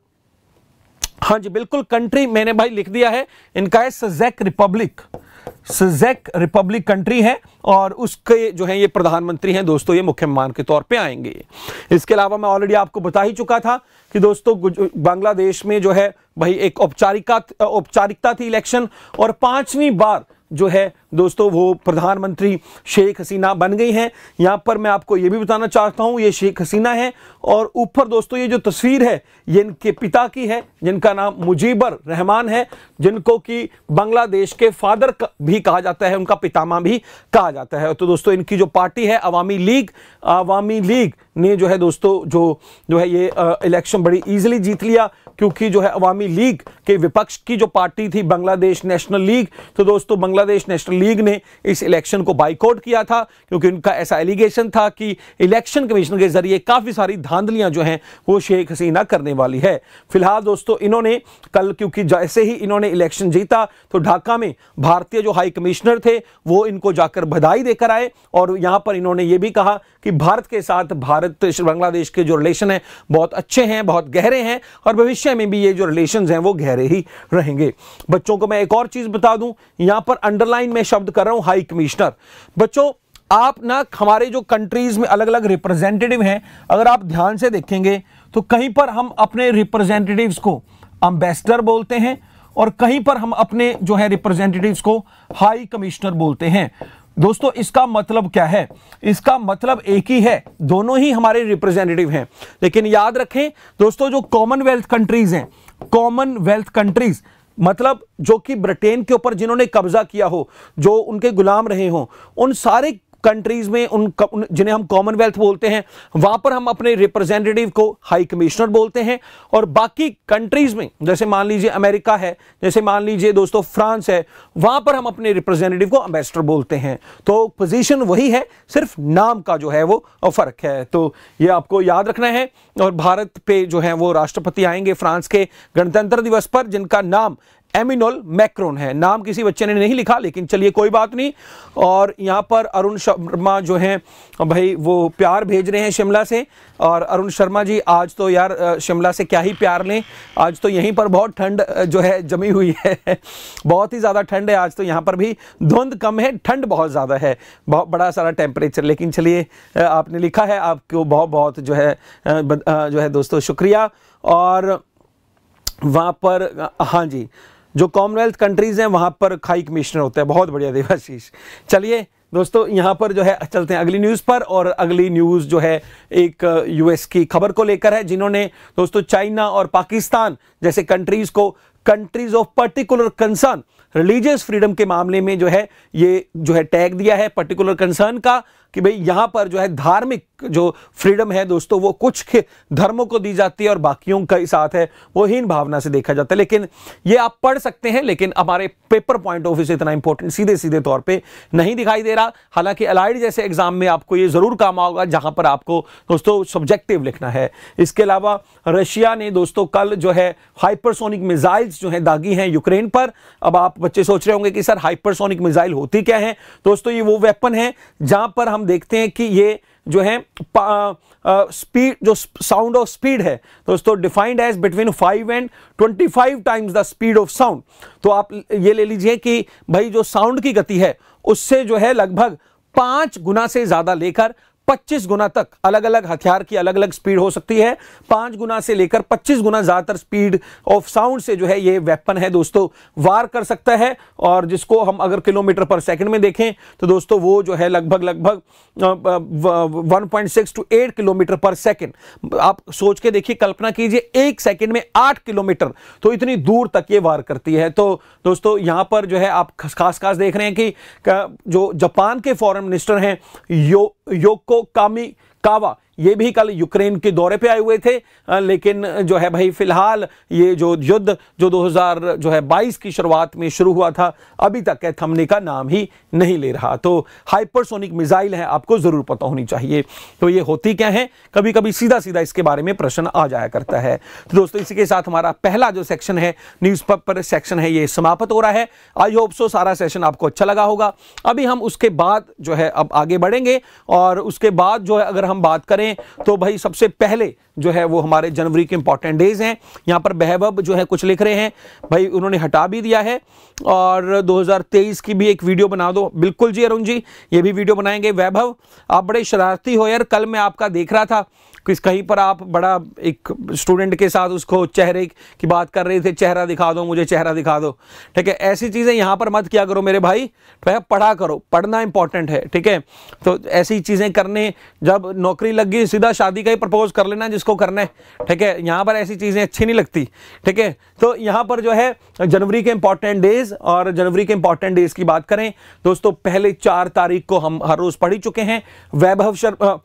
हाँ जी बिल्कुल कंट्री मैंने भाई लिख दिया है इनका है सजैक रिपब्लिक सजैक रिपब्लिक कंट्री है और उसके जो है ये प्रधानमंत्री हैं दोस्तों ये मुख्य मान के तौर पे आएंगे इसके अलावा मैं ऑलरेडी आपको बता ही चुका था कि दोस्तों बांग्लादेश में जो है भाई एक औपचारिका औपचारिकता थी इलेक्शन और पांचवी बार जो है दोस्तों वो प्रधानमंत्री शेख हसीना बन गई हैं यहाँ पर मैं आपको ये भी बताना चाहता हूँ ये शेख हसीना है और ऊपर दोस्तों ये जो तस्वीर है ये इनके पिता की है जिनका नाम मुजीबर रहमान है जिनको कि बांग्लादेश के फादर भी कहा जाता है उनका पितामा भी कहा जाता है तो दोस्तों इनकी जो पार्टी है अवामी लीग अवामी लीग ने जो है दोस्तों जो जो है ये इलेक्शन बड़ी ईजिली जीत लिया क्योंकि जो है अवामी लीग के विपक्ष की जो पार्टी थी बांग्लादेश नेशनल लीग तो दोस्तों बांग्लादेश नेशनल लीग ने इस इलेक्शन को बाइकआउट किया था क्योंकि उनका ऐसा एलिगेशन था कि इलेक्शन कमीशन के जरिए काफ़ी सारी धांधलियाँ जो हैं वो शेख हसीना करने वाली है फिलहाल दोस्तों इन्होंने कल क्योंकि जैसे ही इन्होंने इलेक्शन जीता तो ढाका में भारतीय जो हाई कमिश्नर थे वो इनको जाकर बधाई देकर आए और यहाँ पर इन्होंने ये भी कहा कि भारत के साथ भारत बांग्लादेश के जो रिलेशन है बहुत अच्छे हैं बहुत गहरे हैं और भविष्य भविष्य में भी ये जो रिलेशन हैं वो गहरे ही रहेंगे बच्चों को मैं एक और चीज़ बता दूं यहां पर अंडरलाइन में शब्द कर रहा हूं हाई कमिश्नर बच्चों आप ना हमारे जो कंट्रीज़ में अलग अलग रिप्रेजेंटेटिव हैं अगर आप ध्यान से देखेंगे तो कहीं पर हम अपने रिप्रेजेंटेटिव को अम्बेसडर बोलते हैं और कहीं पर हम अपने जो है रिप्रेजेंटेटिव्स को हाई कमिश्नर बोलते हैं दोस्तों इसका मतलब क्या है इसका मतलब एक ही है दोनों ही हमारे रिप्रेजेंटेटिव हैं लेकिन याद रखें दोस्तों जो कॉमनवेल्थ कंट्रीज हैं कॉमनवेल्थ कंट्रीज मतलब जो कि ब्रिटेन के ऊपर जिन्होंने कब्जा किया हो जो उनके गुलाम रहे हो उन सारे कंट्रीज में उन, जिन्हें हम कॉमनवेल्थ बोलते हैं वहां पर हम अपने रिप्रेजेंटेटिव को हाई कमिश्नर बोलते हैं और बाकी कंट्रीज में जैसे मान लीजिए अमेरिका है जैसे मान लीजिए दोस्तों फ्रांस है वहां पर हम अपने रिप्रेजेंटेटिव को अम्बेसडर बोलते हैं तो पोजिशन वही है सिर्फ नाम का जो है वो फर्क है तो ये आपको याद रखना है और भारत पे जो है वो राष्ट्रपति आएंगे फ्रांस के गणतंत्र दिवस पर जिनका नाम एमिनोल मैक्रोन है नाम किसी बच्चे ने नहीं लिखा लेकिन चलिए कोई बात नहीं और यहाँ पर अरुण शर्मा जो हैं भाई वो प्यार भेज रहे हैं शिमला से और अरुण शर्मा जी आज तो यार शिमला से क्या ही प्यार लें आज तो यहीं पर बहुत ठंड जो है जमी हुई है बहुत ही ज़्यादा ठंड है आज तो यहाँ पर भी धुंध कम है ठंड बहुत ज़्यादा है बहुत बड़ा सारा टेम्परेचर लेकिन चलिए आपने लिखा है आपको बहुत बहुत जो है जो है दोस्तों शुक्रिया और वहाँ पर हाँ जी जो कॉमनवेल्थ कंट्रीज़ हैं वहाँ पर खाई कमिश्नर होता है बहुत बढ़िया देवाशीष चलिए दोस्तों यहाँ पर जो है चलते हैं अगली न्यूज़ पर और अगली न्यूज़ जो है एक यूएस uh, की खबर को लेकर है जिन्होंने दोस्तों चाइना और पाकिस्तान जैसे कंट्रीज़ को countries of particular concern religious freedom के मामले में जो है ये जो है टैग दिया है पर्टिकुलर कंसर्न का कि भाई यहां पर जो है धार्मिक जो फ्रीडम है दोस्तों वो कुछ धर्मों को दी जाती है और बाकियों का ही साथ है वो हीन भावना से देखा जाता है लेकिन ये आप पढ़ सकते हैं लेकिन हमारे पेपर पॉइंट ऑफ व्यू से इतना इंपॉर्टेंट सीधे सीधे तौर पे नहीं दिखाई दे रहा हालांकि अलाइड जैसे एग्जाम में आपको ये जरूर काम आओगा जहां पर आपको दोस्तों सब्जेक्टिव लिखना है इसके अलावा रशिया ने दोस्तों कल जो है हाइपरसोनिक मिजाइल्स जो है दागी हैं यूक्रेन पर अब आप बच्चे सोच रहे होंगे कि सर हाइपरसोनिक मिजाइल होती क्या है दोस्तों ये वो वेपन है जहां पर हम हम देखते हैं कि ये जो है स्पीड जो साउंड ऑफ स्पीड है दोस्तों defined as between five and twenty five times the speed of sound तो आप ये ले लीजिए कि भाई जो साउंड की गति है उससे जो है लगभग पांच गुना से ज़्यादा लेकर 25 गुना तक अलग अलग हथियार की अलग अलग स्पीड हो सकती है पांच गुना से लेकर 25 गुना ज़्यादातर स्पीड ऑफ साउंड से जो है ये वेपन है दोस्तों वार कर सकता है और जिसको हम अगर किलोमीटर पर सेकंड में देखें तो दोस्तों वो जो है लगभग लगभग 1.6 टू 8 किलोमीटर पर सेकंड आप सोच के देखिए कल्पना कीजिए एक सेकेंड में आठ किलोमीटर तो इतनी दूर तक ये वार करती है तो दोस्तों यहां पर जो है आप खास खास देख रहे हैं कि जो जापान के फॉरन मिनिस्टर हैं यो 横上川 ये भी कल यूक्रेन के दौरे पे आए हुए थे लेकिन जो है भाई फिलहाल ये जो युद्ध जो 2000 जो है 22 की शुरुआत में शुरू हुआ था अभी तक है थमने का नाम ही नहीं ले रहा तो हाइपरसोनिक मिसाइल है आपको ज़रूर पता होनी चाहिए तो ये होती क्या है कभी कभी सीधा सीधा इसके बारे में प्रश्न आ जाया करता है तो दोस्तों इसी के साथ हमारा पहला जो सेक्शन है न्यूज़ पेपर सेक्शन है ये समाप्त हो रहा है आई होप सो सारा सेशन आपको अच्छा लगा होगा अभी हम उसके बाद जो है अब आगे बढ़ेंगे और उसके बाद जो है अगर हम बात करें करें तो भाई सबसे पहले जो है वो हमारे जनवरी के इंपॉर्टेंट डेज हैं यहाँ पर बहबब जो है कुछ लिख रहे हैं भाई उन्होंने हटा भी दिया है और 2023 की भी एक वीडियो बना दो बिल्कुल जी अरुण जी ये भी वीडियो बनाएंगे वैभव आप बड़े शरारती हो यार कल मैं आपका देख रहा था किस कहीं पर आप बड़ा एक स्टूडेंट के साथ उसको चेहरे की बात कर रहे थे चेहरा दिखा दो मुझे चेहरा दिखा दो ठीक है ऐसी चीज़ें यहाँ पर मत किया करो मेरे भाई भैया तो पढ़ा करो पढ़ना इंपॉर्टेंट है ठीक है तो ऐसी चीज़ें करने जब नौकरी लग गई सीधा शादी का ही प्रपोज कर लेना जिसको करना है ठीक है यहाँ पर ऐसी चीज़ें अच्छी नहीं लगती ठीक है तो यहाँ पर जो है जनवरी के इंपॉर्टेंट डेज और जनवरी के इंपॉर्टेंट डेज की बात करें दोस्तों पहले चार तारीख को हम हर रोज़ पढ़ी चुके हैं वैभव शर्मा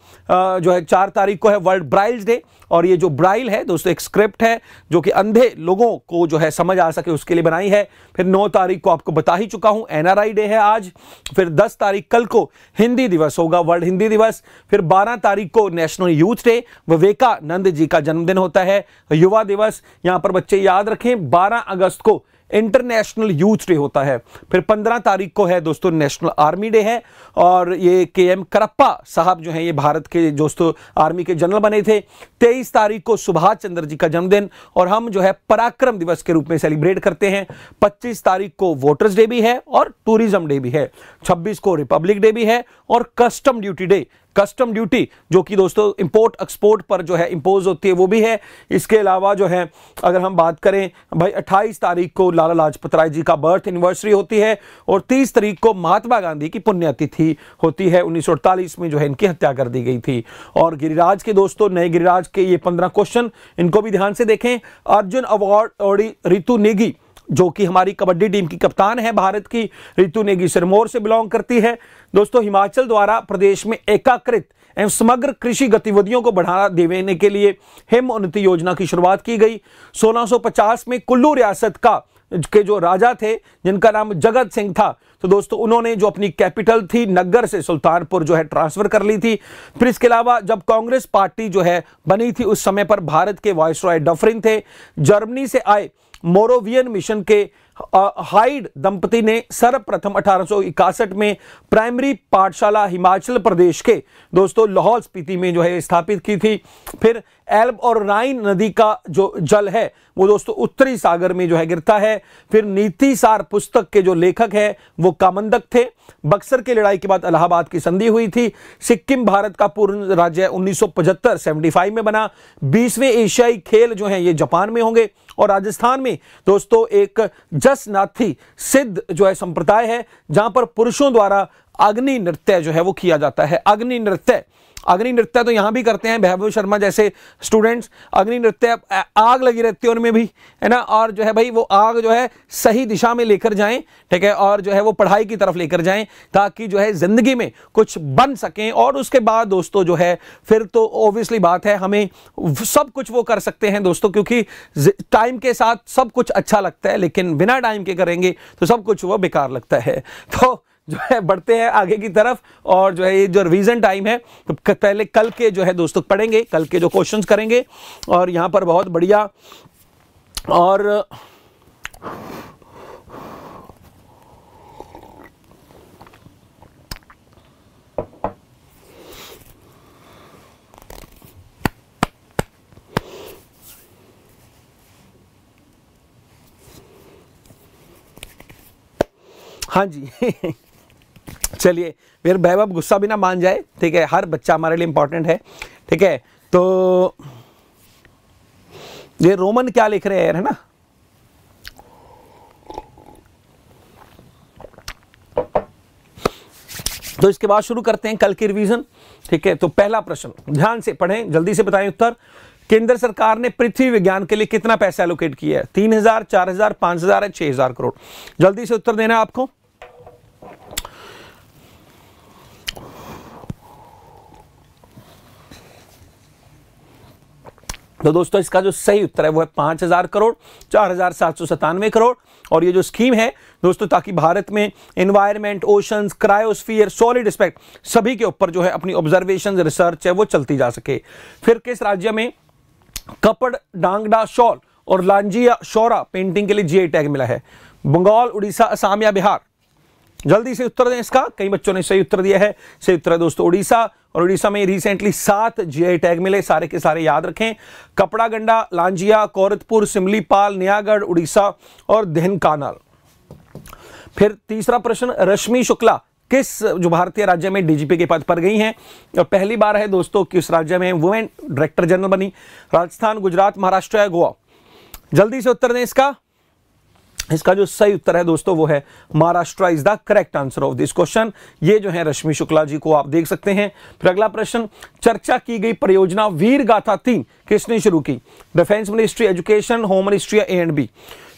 जो है चार तारीख को है वर्ल्ड ब्राइल्स डे और ये जो ब्राइल है दोस्तों एक स्क्रिप्ट है जो कि अंधे लोगों को जो है समझ आ सके उसके लिए बनाई है फिर 9 तारीख को आपको बता ही चुका हूँ एनआरआई डे है आज फिर 10 तारीख कल को हिंदी दिवस होगा वर्ल्ड हिंदी दिवस फिर 12 तारीख को national youth day Vivekananda ji का जन्मदिन होता है युवा दिवस यहाँ पर बच्चे याद रखें बारह अगस्त को इंटरनेशनल यूथ डे होता है फिर पंद्रह तारीख को है दोस्तों नेशनल आर्मी डे है और ये के एम करप्पा साहब जो हैं ये भारत के दोस्तों आर्मी के जनरल बने थे तेईस तारीख को सुभाष चंद्र जी का जन्मदिन और हम जो है पराक्रम दिवस के रूप में सेलिब्रेट करते हैं पच्चीस तारीख को वोटर्स डे भी है और टूरिज्म डे भी है छब्बीस को रिपब्लिक डे भी है और custom duty day custom duty जो कि दोस्तों इंपोर्ट एक्सपोर्ट पर जो है इम्पोज होती है वो भी है इसके अलावा जो है अगर हम बात करें भाई अट्ठाईस तारीख को लाला लाजपत राय जी का बर्थ एनिवर्सरी होती है और तीस तारीख को महात्मा गांधी की पुण्यतिथि होती है उन्नीस में जो है इनकी हत्या कर दी गई थी और गिरिराज के दोस्तों नए गिरिराज के ये पंद्रह क्वेश्चन इनको भी ध्यान से देखें अर्जुन अवार्ड और रितु नेगी जो कि हमारी कबड्डी टीम की कप्तान है भारत की रितु नेगी सिरमौर से बिलोंग करती है दोस्तों हिमाचल द्वारा प्रदेश में एकाकृत एवं समग्र कृषि गतिविधियों को बढ़ावा देने के लिए हिम उन्नति योजना की शुरुआत की गई 1650 में कुल्लू रियासत का के जो राजा थे जिनका नाम जगत सिंह था तो दोस्तों उन्होंने जो अपनी कैपिटल थी नगर से सुल्तानपुर जो है ट्रांसफर कर ली थी फिर इसके अलावा जब कांग्रेस पार्टी जो है बनी थी उस समय पर भारत के रॉय डफरिन थे जर्मनी से आए मोरोवियन मिशन के हाइड दंपति ने सर्वप्रथम अठारह में प्राइमरी पाठशाला हिमाचल प्रदेश के दोस्तों लाहौल स्पीति में जो है स्थापित की थी फिर एल्ब और राइन नदी का जो जल है वो दोस्तों उत्तरी सागर में जो है गिरता है फिर नीति सार पुस्तक के जो लेखक हैं वो कामंदक थे बक्सर की लड़ाई के बाद इलाहाबाद की संधि हुई थी सिक्किम भारत का पूर्ण राज्य उन्नीस सौ में बना बीसवें एशियाई खेल जो है ये जापान में होंगे और राजस्थान में दोस्तों एक जस नाथी सिद्ध जो है संप्रदाय है जहां पर पुरुषों द्वारा अग्नि नृत्य जो है वो किया जाता है अग्नि नृत्य अग्नि नृत्य तो यहाँ भी करते हैं वैभव शर्मा जैसे स्टूडेंट्स अग्नि नृत्य आग लगी रहती है उनमें भी है ना और जो है भाई वो आग जो है सही दिशा में लेकर जाएं ठीक है और जो है वो पढ़ाई की तरफ लेकर जाएं ताकि जो है ज़िंदगी में कुछ बन सकें और उसके बाद दोस्तों जो है फिर तो ओबियसली बात है हमें सब कुछ वो कर सकते हैं दोस्तों क्योंकि टाइम के साथ सब कुछ अच्छा लगता है लेकिन बिना टाइम के करेंगे तो सब कुछ वो बेकार लगता है तो जो है बढ़ते हैं आगे की तरफ और जो है ये जो रिवीजन टाइम है तो पहले कल के जो है दोस्तों पढ़ेंगे कल के जो क्वेश्चंस करेंगे और यहाँ पर बहुत बढ़िया और हाँ जी चलिए फिर वैभव गुस्सा भी ना मान जाए ठीक है हर बच्चा हमारे लिए इंपॉर्टेंट है ठीक है तो ये रोमन क्या लिख रहे हैं है ना तो इसके बाद शुरू करते हैं कल की रिवीजन ठीक है तो पहला प्रश्न ध्यान से पढ़ें जल्दी से बताएं उत्तर केंद्र सरकार ने पृथ्वी विज्ञान के लिए कितना पैसा एलोकेट किया है तीन हजार चार हजार पांच हजार छह हजार करोड़ जल्दी से उत्तर देना आपको तो दोस्तों इसका जो सही उत्तर है वो है पाँच हज़ार करोड़ चार हज़ार सात सौ सतानवे करोड़ और ये जो स्कीम है दोस्तों ताकि भारत में इन्वायरमेंट ओशंस क्रायोस्फीयर सॉलिड स्पेक्ट सभी के ऊपर जो है अपनी ऑब्जर्वेशन रिसर्च है वो चलती जा सके फिर किस राज्य में कपड़ डांगडा शॉल और लांजिया शौरा पेंटिंग के लिए जीआई टैग मिला है बंगाल उड़ीसा असाम या बिहार जल्दी से उत्तर दें इसका कई बच्चों ने सही उत्तर दिया है सही उत्तर दोस्तों उड़ीसा और उड़ीसा में रिसेंटली सात जीआई टैग मिले सारे के सारे याद रखें कपड़ा गंडा लांजिया कौरतपुर सिमलीपाल नयागढ़ उड़ीसा और देहनकानाल फिर तीसरा प्रश्न रश्मि शुक्ला किस जो भारतीय राज्य में डीजीपी के पद पर गई हैं और पहली बार है दोस्तों किस राज्य में वुमेन डायरेक्टर जनरल बनी राजस्थान गुजरात महाराष्ट्र या गोवा जल्दी से उत्तर दें इसका इसका जो सही उत्तर है दोस्तों वो है Maharashtra is the correct answer of this question ये जो है रश्मि शुक्ला जी को आप देख सकते हैं फिर अगला प्रश्न चर्चा की गई परियोजना वीर गाथा तीन किसने शुरू की defence ministry education home ministry A and B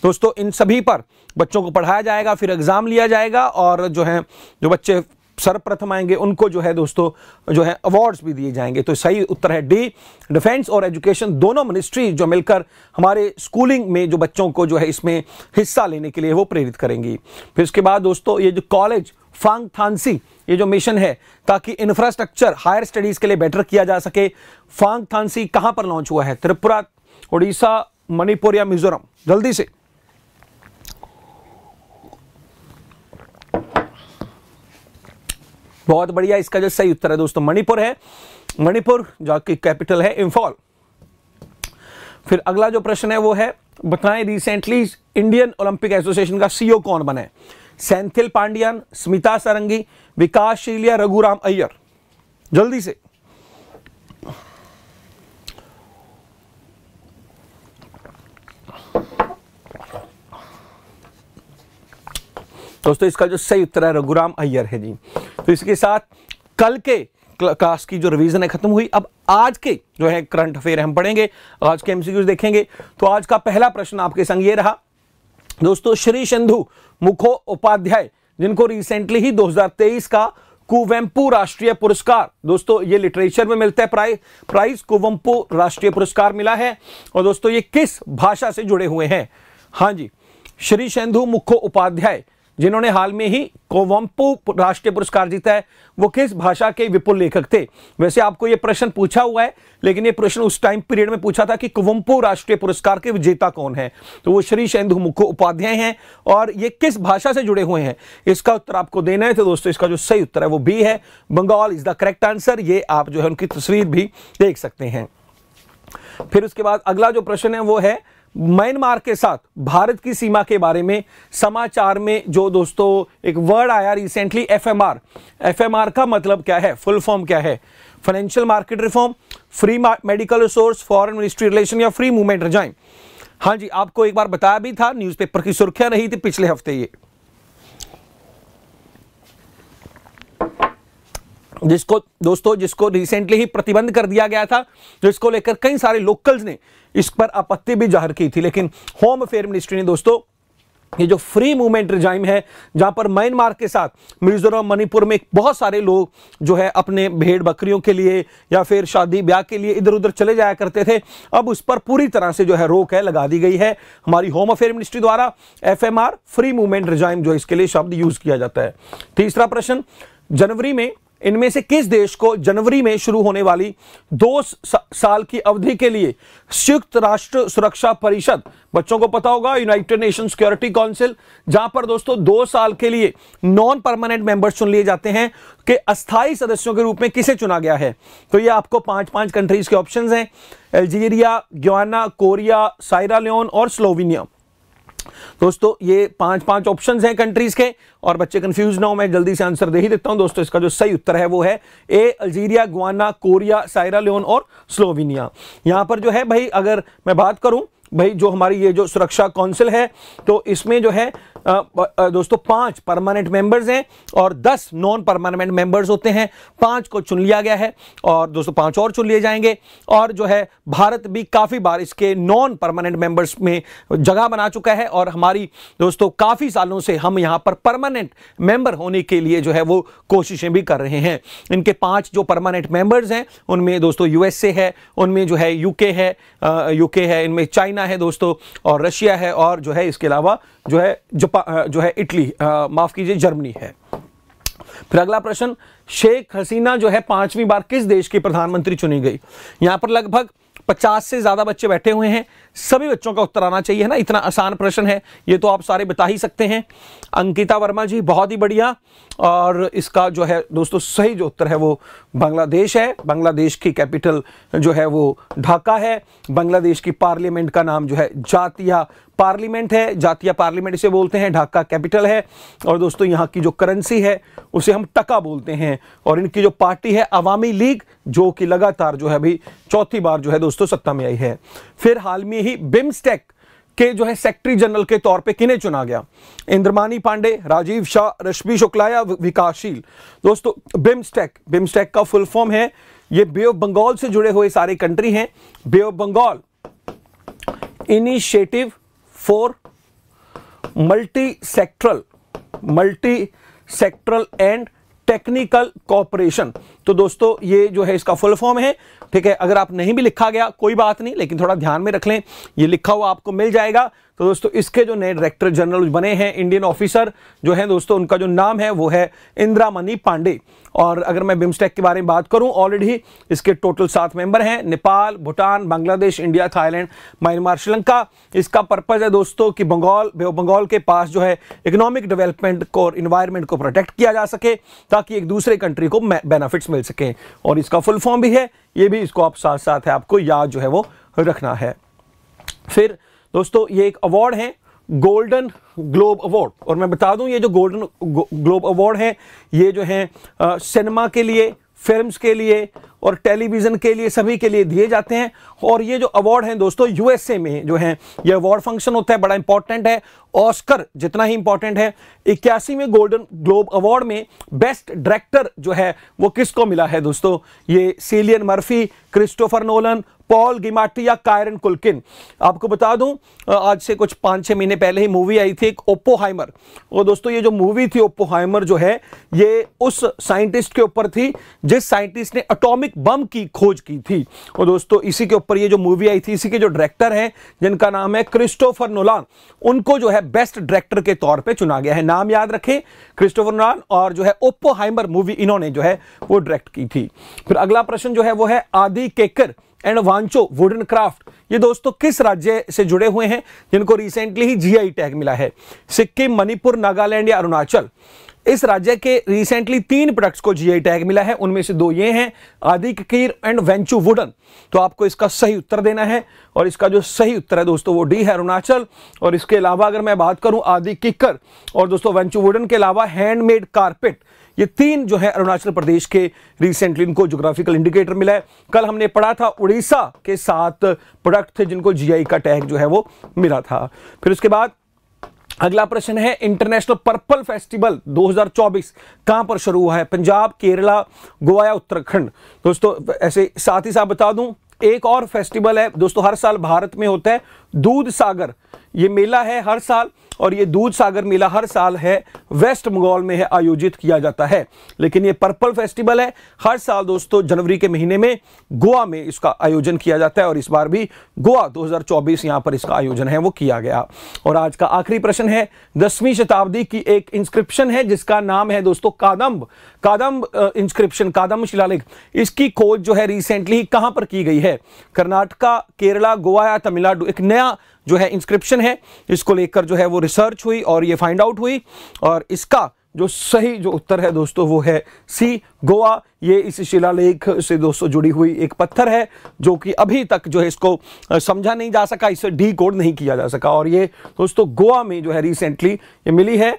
दोस्तों इन सभी पर बच्चों को पढ़ाया जाएगा फिर एग्जाम लिया जाएगा और जो है जो बच्चे सर्वप्रथम आएंगे उनको जो है दोस्तों जो है अवार्ड्स भी दिए जाएंगे तो सही उत्तर है डी डिफेंस और एजुकेशन दोनों मिनिस्ट्री जो मिलकर हमारे स्कूलिंग में जो बच्चों को जो है इसमें हिस्सा लेने के लिए वो प्रेरित करेंगी फिर उसके बाद दोस्तों ये जो कॉलेज फांग थानसी ये जो मिशन है ताकि इंफ्रास्ट्रक्चर हायर स्टडीज़ के लिए बेटर किया जा सके फांग थानसी कहाँ पर लॉन्च हुआ है त्रिपुरा उड़ीसा मणिपुर या मिजोरम जल्दी से बहुत बढ़िया इसका जो सही उत्तर है दोस्तों मणिपुर है मणिपुर जो की कैपिटल है इम्फॉल फिर अगला जो प्रश्न है वो है बताएं रिसेंटली इंडियन ओलंपिक एसोसिएशन का सीईओ e कौन बना है सेंथिल पांडियन स्मिता सारंगी विकास शीलिया रघुराम अय्यर जल्दी से दोस्तों इसका जो सही उत्तर है रघुराम अय्यर है जी तो इसके साथ कल के क्लास की जो रिवीजन है खत्म हुई अब आज के जो है करंट अफेयर हम पढ़ेंगे आज के एमसीक्यूज देखेंगे तो आज का पहला प्रश्न आपके संग ये रहा दोस्तों श्री सिंधु मुखो उपाध्याय जिनको रिसेंटली ही 2023 का कुवेम्पू राष्ट्रीय पुरस्कार दोस्तों ये लिटरेचर में मिलता है प्राइज प्राइज कुवेम्पू राष्ट्रीय पुरस्कार मिला है और दोस्तों ये किस भाषा से जुड़े हुए हैं हाँ जी श्री सिंधु मुखो उपाध्याय जिन्होंने हाल में ही कोवम्पू राष्ट्रीय पुरस्कार जीता है वो किस भाषा के विपुल लेखक थे वैसे आपको ये प्रश्न पूछा हुआ है लेकिन ये प्रश्न उस टाइम पीरियड में पूछा था कि कोवम्पू राष्ट्रीय पुरस्कार के विजेता कौन है तो वो श्री शैंधु मुखो उपाध्याय हैं और ये किस भाषा से जुड़े हुए हैं इसका उत्तर आपको देना है तो दोस्तों इसका जो सही उत्तर है वो बी है Bengal is the correct answer ये आप जो है उनकी तस्वीर भी देख सकते हैं फिर उसके बाद अगला जो प्रश्न है वो है म्यांमार के साथ भारत की सीमा के बारे में समाचार में जो दोस्तों एक वर्ड आया रिसेंटली एफएमआर एफएमआर का मतलब क्या है फुल फॉर्म क्या है financial market reform free medical resource foreign ministry relation या फ्री मूवमेंट रजाइन हाँ जी आपको एक बार बताया भी था न्यूज़पेपर की सुर्खियां रही थी पिछले हफ्ते ये जिसको दोस्तों जिसको रिसेंटली ही प्रतिबंध कर दिया गया था जिसको लेकर कई सारे लोकल्स ने इस पर आपत्ति भी जाहिर की थी लेकिन होम अफेयर मिनिस्ट्री ने दोस्तों ये जो फ्री मूवमेंट रिजाइम है जहां पर म्यांमार के साथ मिजोरम मणिपुर में बहुत सारे लोग जो है अपने भेड़ बकरियों के लिए या फिर शादी ब्याह के लिए इधर उधर चले जाया करते थे अब उस पर पूरी तरह से जो है रोक है लगा दी गई है हमारी होम अफेयर मिनिस्ट्री द्वारा एफएमआर फ्री मूवमेंट रिजाइम जो इसके लिए शब्द यूज़ किया जाता है तीसरा प्रश्न जनवरी में इनमें से किस देश को जनवरी में शुरू होने वाली दो साल की अवधि के लिए संयुक्त राष्ट्र सुरक्षा परिषद बच्चों को पता होगा यूनाइटेड नेशन सिक्योरिटी काउंसिल जहां पर दोस्तों दो साल के लिए नॉन परमानेंट मेंबर्स चुन लिए जाते हैं के अस्थायी सदस्यों के रूप में किसे चुना गया है तो ये आपको पांच पांच कंट्रीज के ऑप्शन हैं Algeria Guyana Korea Sierra Leone और स्लोवेनिया दोस्तों ये पांच पांच ऑप्शंस हैं कंट्रीज के और बच्चे कंफ्यूज ना हो मैं जल्दी से आंसर दे ही देता हूं दोस्तों इसका जो सही उत्तर है वो है A Algeria Guyana Korea Sierra Leone और स्लोवेनिया यहां पर जो है भाई अगर मैं बात करूं भाई जो हमारी ये जो सुरक्षा काउंसिल है तो इसमें जो है दोस्तों पांच परमानेंट मेंबर्स हैं और दस नॉन परमानेंट मेंबर्स होते हैं पांच को चुन लिया गया है और दोस्तों पांच और चुन लिए जाएंगे और जो है भारत भी काफ़ी बार इसके नॉन परमानेंट मेंबर्स में जगह बना चुका है और हमारी दोस्तों काफ़ी सालों से हम यहाँ पर परमानेंट मेंबर होने के लिए जो है वो कोशिशें भी कर रहे हैं इनके पांच जो परमानेंट मेंबर्स हैं उनमें दोस्तों यूएसए है उनमें जो है यूके है यूके है इनमें चाइना है दोस्तों और रशिया है और जो है इसके अलावा जो है जो जो है इटली माफ़ कीजिए जर्मनी है फिर अगला प्रश्न शेख हसीना जो है पांचवी बार किस देश की प्रधानमंत्री चुनी गई यहां पर लगभग पचास से ज़्यादा बच्चे बैठे हुए हैं सभी बच्चों का उत्तर आना चाहिए ना इतना आसान प्रश्न है ये तो आप सारे बता ही सकते हैं अंकिता वर्मा जी बहुत ही बढ़िया और इसका जो है दोस्तों सही जो उत्तर है वो बांग्लादेश है बांग्लादेश की कैपिटल जो है वो ढाका है बांग्लादेश की पार्लियामेंट का नाम जो है जातिया पार्लियामेंट है जातिया पार्लियामेंट इसे बोलते हैं ढाका कैपिटल है और दोस्तों यहाँ की जो करेंसी है उसे हम टका बोलते हैं और इनकी जो पार्टी है अवामी लीग जो कि लगातार जो है अभी चौथी बार जो है दोस्तों सत्ता में आई है फिर हाल में ही बिम्स्टेक के जो है सेक्रेटरी जनरल के तौर पे किने चुना गया इंद्रमानी पांडे राजीव शाह रश्मि शुक्ला या विकासशील दोस्तों बिम्स्टेक बिम्स्टेक का फुल फॉर्म है ये बे ऑफ बंगाल से जुड़े हुए सारे कंट्री हैं bay of Bengal initiative for multi sectoral multi sectoral and technical cooperation तो दोस्तों ये जो है इसका फुल फॉर्म है ठीक है अगर आप नहीं भी लिखा गया कोई बात नहीं लेकिन थोड़ा ध्यान में रख लें ये लिखा हुआ आपको मिल जाएगा तो दोस्तों इसके जो नए डायरेक्टर जनरल बने हैं इंडियन ऑफिसर जो है दोस्तों उनका जो नाम है वो है इंदिरा मनी पांडे और अगर मैं बिम्स्टेक के बारे में बात करूं ऑलरेडी इसके टोटल सात मेंबर हैं Nepal Bhutan Bangladesh India Thailand Myanmar Sri Lanka इसका पर्पज है दोस्तों कि बंगाल बंगाल के पास जो है इकोनॉमिक डेवलपमेंट को और इन्वायरमेंट को प्रोटेक्ट किया जा सके ताकि एक दूसरे कंट्री को बेनिफिट्स मिल सकें और इसका फुल फॉर्म भी है ये भी इसको आप साथ साथ है आपको याद जो है वो रखना है फिर दोस्तों ये एक अवार्ड है गोल्डन ग्लोब अवार्ड और मैं बता दूं ये जो गोल्डन ग्लोब अवार्ड है ये जो है सिनेमा के लिए फिल्म्स के लिए और टेलीविज़न के लिए सभी के लिए दिए जाते हैं और ये जो अवार्ड हैं दोस्तों यूएसए में जो है ये अवार्ड फंक्शन होता है बड़ा इंपॉर्टेंट है ऑस्कर जितना ही इंपॉर्टेंट है इक्यासी में गोल्डन ग्लोब अवार्ड में बेस्ट डायरेक्टर जो है वो किसको मिला है दोस्तों ये Cillian Murphy Christopher Nolan Paul Giamatti या कायरन कुलकिन आपको बता दूं आज से कुछ पाँच छः महीने पहले ही मूवी आई थी एक हाइमर और दोस्तों ये जो मूवी थी हाइमर जो है ये उस साइंटिस्ट के ऊपर थी जिस साइंटिस्ट ने अटोमिक बम की खोज की थी और दोस्तों इसी के ऊपर ये जो मूवी आई थी इसी के जो डायरेक्टर हैं जिनका नाम है क्रिस्टोफर नोलान उनको जो है बेस्ट डायरेक्टर के तौर पर चुना गया है नाम याद रखें क्रिस्टोफर नोलान और जो है ओप्पोहाइमर मूवी इन्होंने जो है वो डायरेक्ट की थी फिर अगला प्रश्न जो है वो है आदि केकर एंड वांचो वुडन क्राफ्ट ये दोस्तों किस राज्य से जुड़े हुए हैं जिनको रिसेंटली ही जीआई टैग मिला है सिक्किम मणिपुर नागालैंड या अरुणाचल इस राज्य के रिसेंटली तीन प्रोडक्ट्स को जीआई टैग मिला है उनमें से दो ये हैं आदिक एंड वेंचू वुडन तो आपको इसका सही उत्तर देना है और इसका जो सही उत्तर है दोस्तों वो डी है अरुणाचल और इसके अलावा अगर मैं बात करूं आदि किकर और दोस्तों वेंचू वुडन के अलावा हैंडमेड कारपेट ये तीन जो है अरुणाचल प्रदेश के रिसेंटली इनको जोग्राफिकल इंडिकेटर मिला है कल हमने पढ़ा था उड़ीसा के साथ प्रोडक्ट थे जिनको जीआई का टैग जो है वो मिला था फिर उसके बाद अगला प्रश्न है इंटरनेशनल पर्पल फेस्टिवल 2024 कहां पर शुरू हुआ है पंजाब केरला गोवा या उत्तराखंड दोस्तों ऐसे साथ ही साथ बता दूं एक और फेस्टिवल है दोस्तों हर साल भारत में होता है दूध सागर ये मेला है हर साल और ये दूध सागर मेला हर साल है वेस्ट बंगाल में है आयोजित किया जाता है लेकिन ये पर्पल फेस्टिवल है हर साल दोस्तों जनवरी के महीने में गोवा में इसका आयोजन किया जाता है और इस बार भी गोवा 2024 यहां पर इसका आयोजन है वो किया गया और आज का आखिरी प्रश्न है दसवीं शताब्दी की एक इंस्क्रिप्शन है जिसका नाम है दोस्तों कादम्ब कादम्ब इंस्क्रिप्शन कादम्ब शिलालेख इसकी खोज जो है रिसेंटली कहां पर की गई है कर्नाटका केरला गोवा या तमिलनाडु एक नया जो है इंस्क्रिप्शन है इसको लेकर जो है वो रिसर्च हुई और ये फाइंड आउट हुई और इसका जो सही जो उत्तर है दोस्तों वो है सी गोवा ये इस शिलालेख से दोस्तों जुड़ी हुई एक पत्थर है जो कि अभी तक जो है इसको समझा नहीं जा सका इसे डी कोड नहीं किया जा सका और ये दोस्तों गोवा में जो है रिसेंटली ये मिली है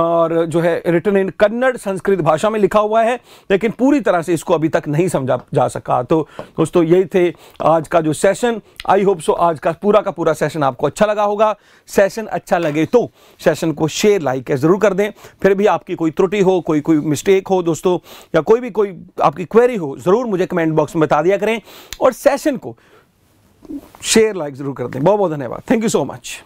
और जो है रिटर्न इन कन्नड़ संस्कृत भाषा में लिखा हुआ है लेकिन पूरी तरह से इसको अभी तक नहीं समझा जा सका तो दोस्तों यही थे आज का जो सेशन आई होप सो आज का पूरा का पूरा सेशन आपको अच्छा लगा होगा सेशन अच्छा लगे तो सेशन को शेयर लाइक ज़रूर कर दें फिर भी आपकी कोई त्रुटि हो कोई कोई मिस्टेक हो दोस्तों या कोई भी कोई आपकी क्वेरी हो ज़रूर मुझे कमेंट बॉक्स में बता दिया करें और सेशन को शेयर लाइक ज़रूर कर दें बहुत बहुत धन्यवाद थैंक यू सो मच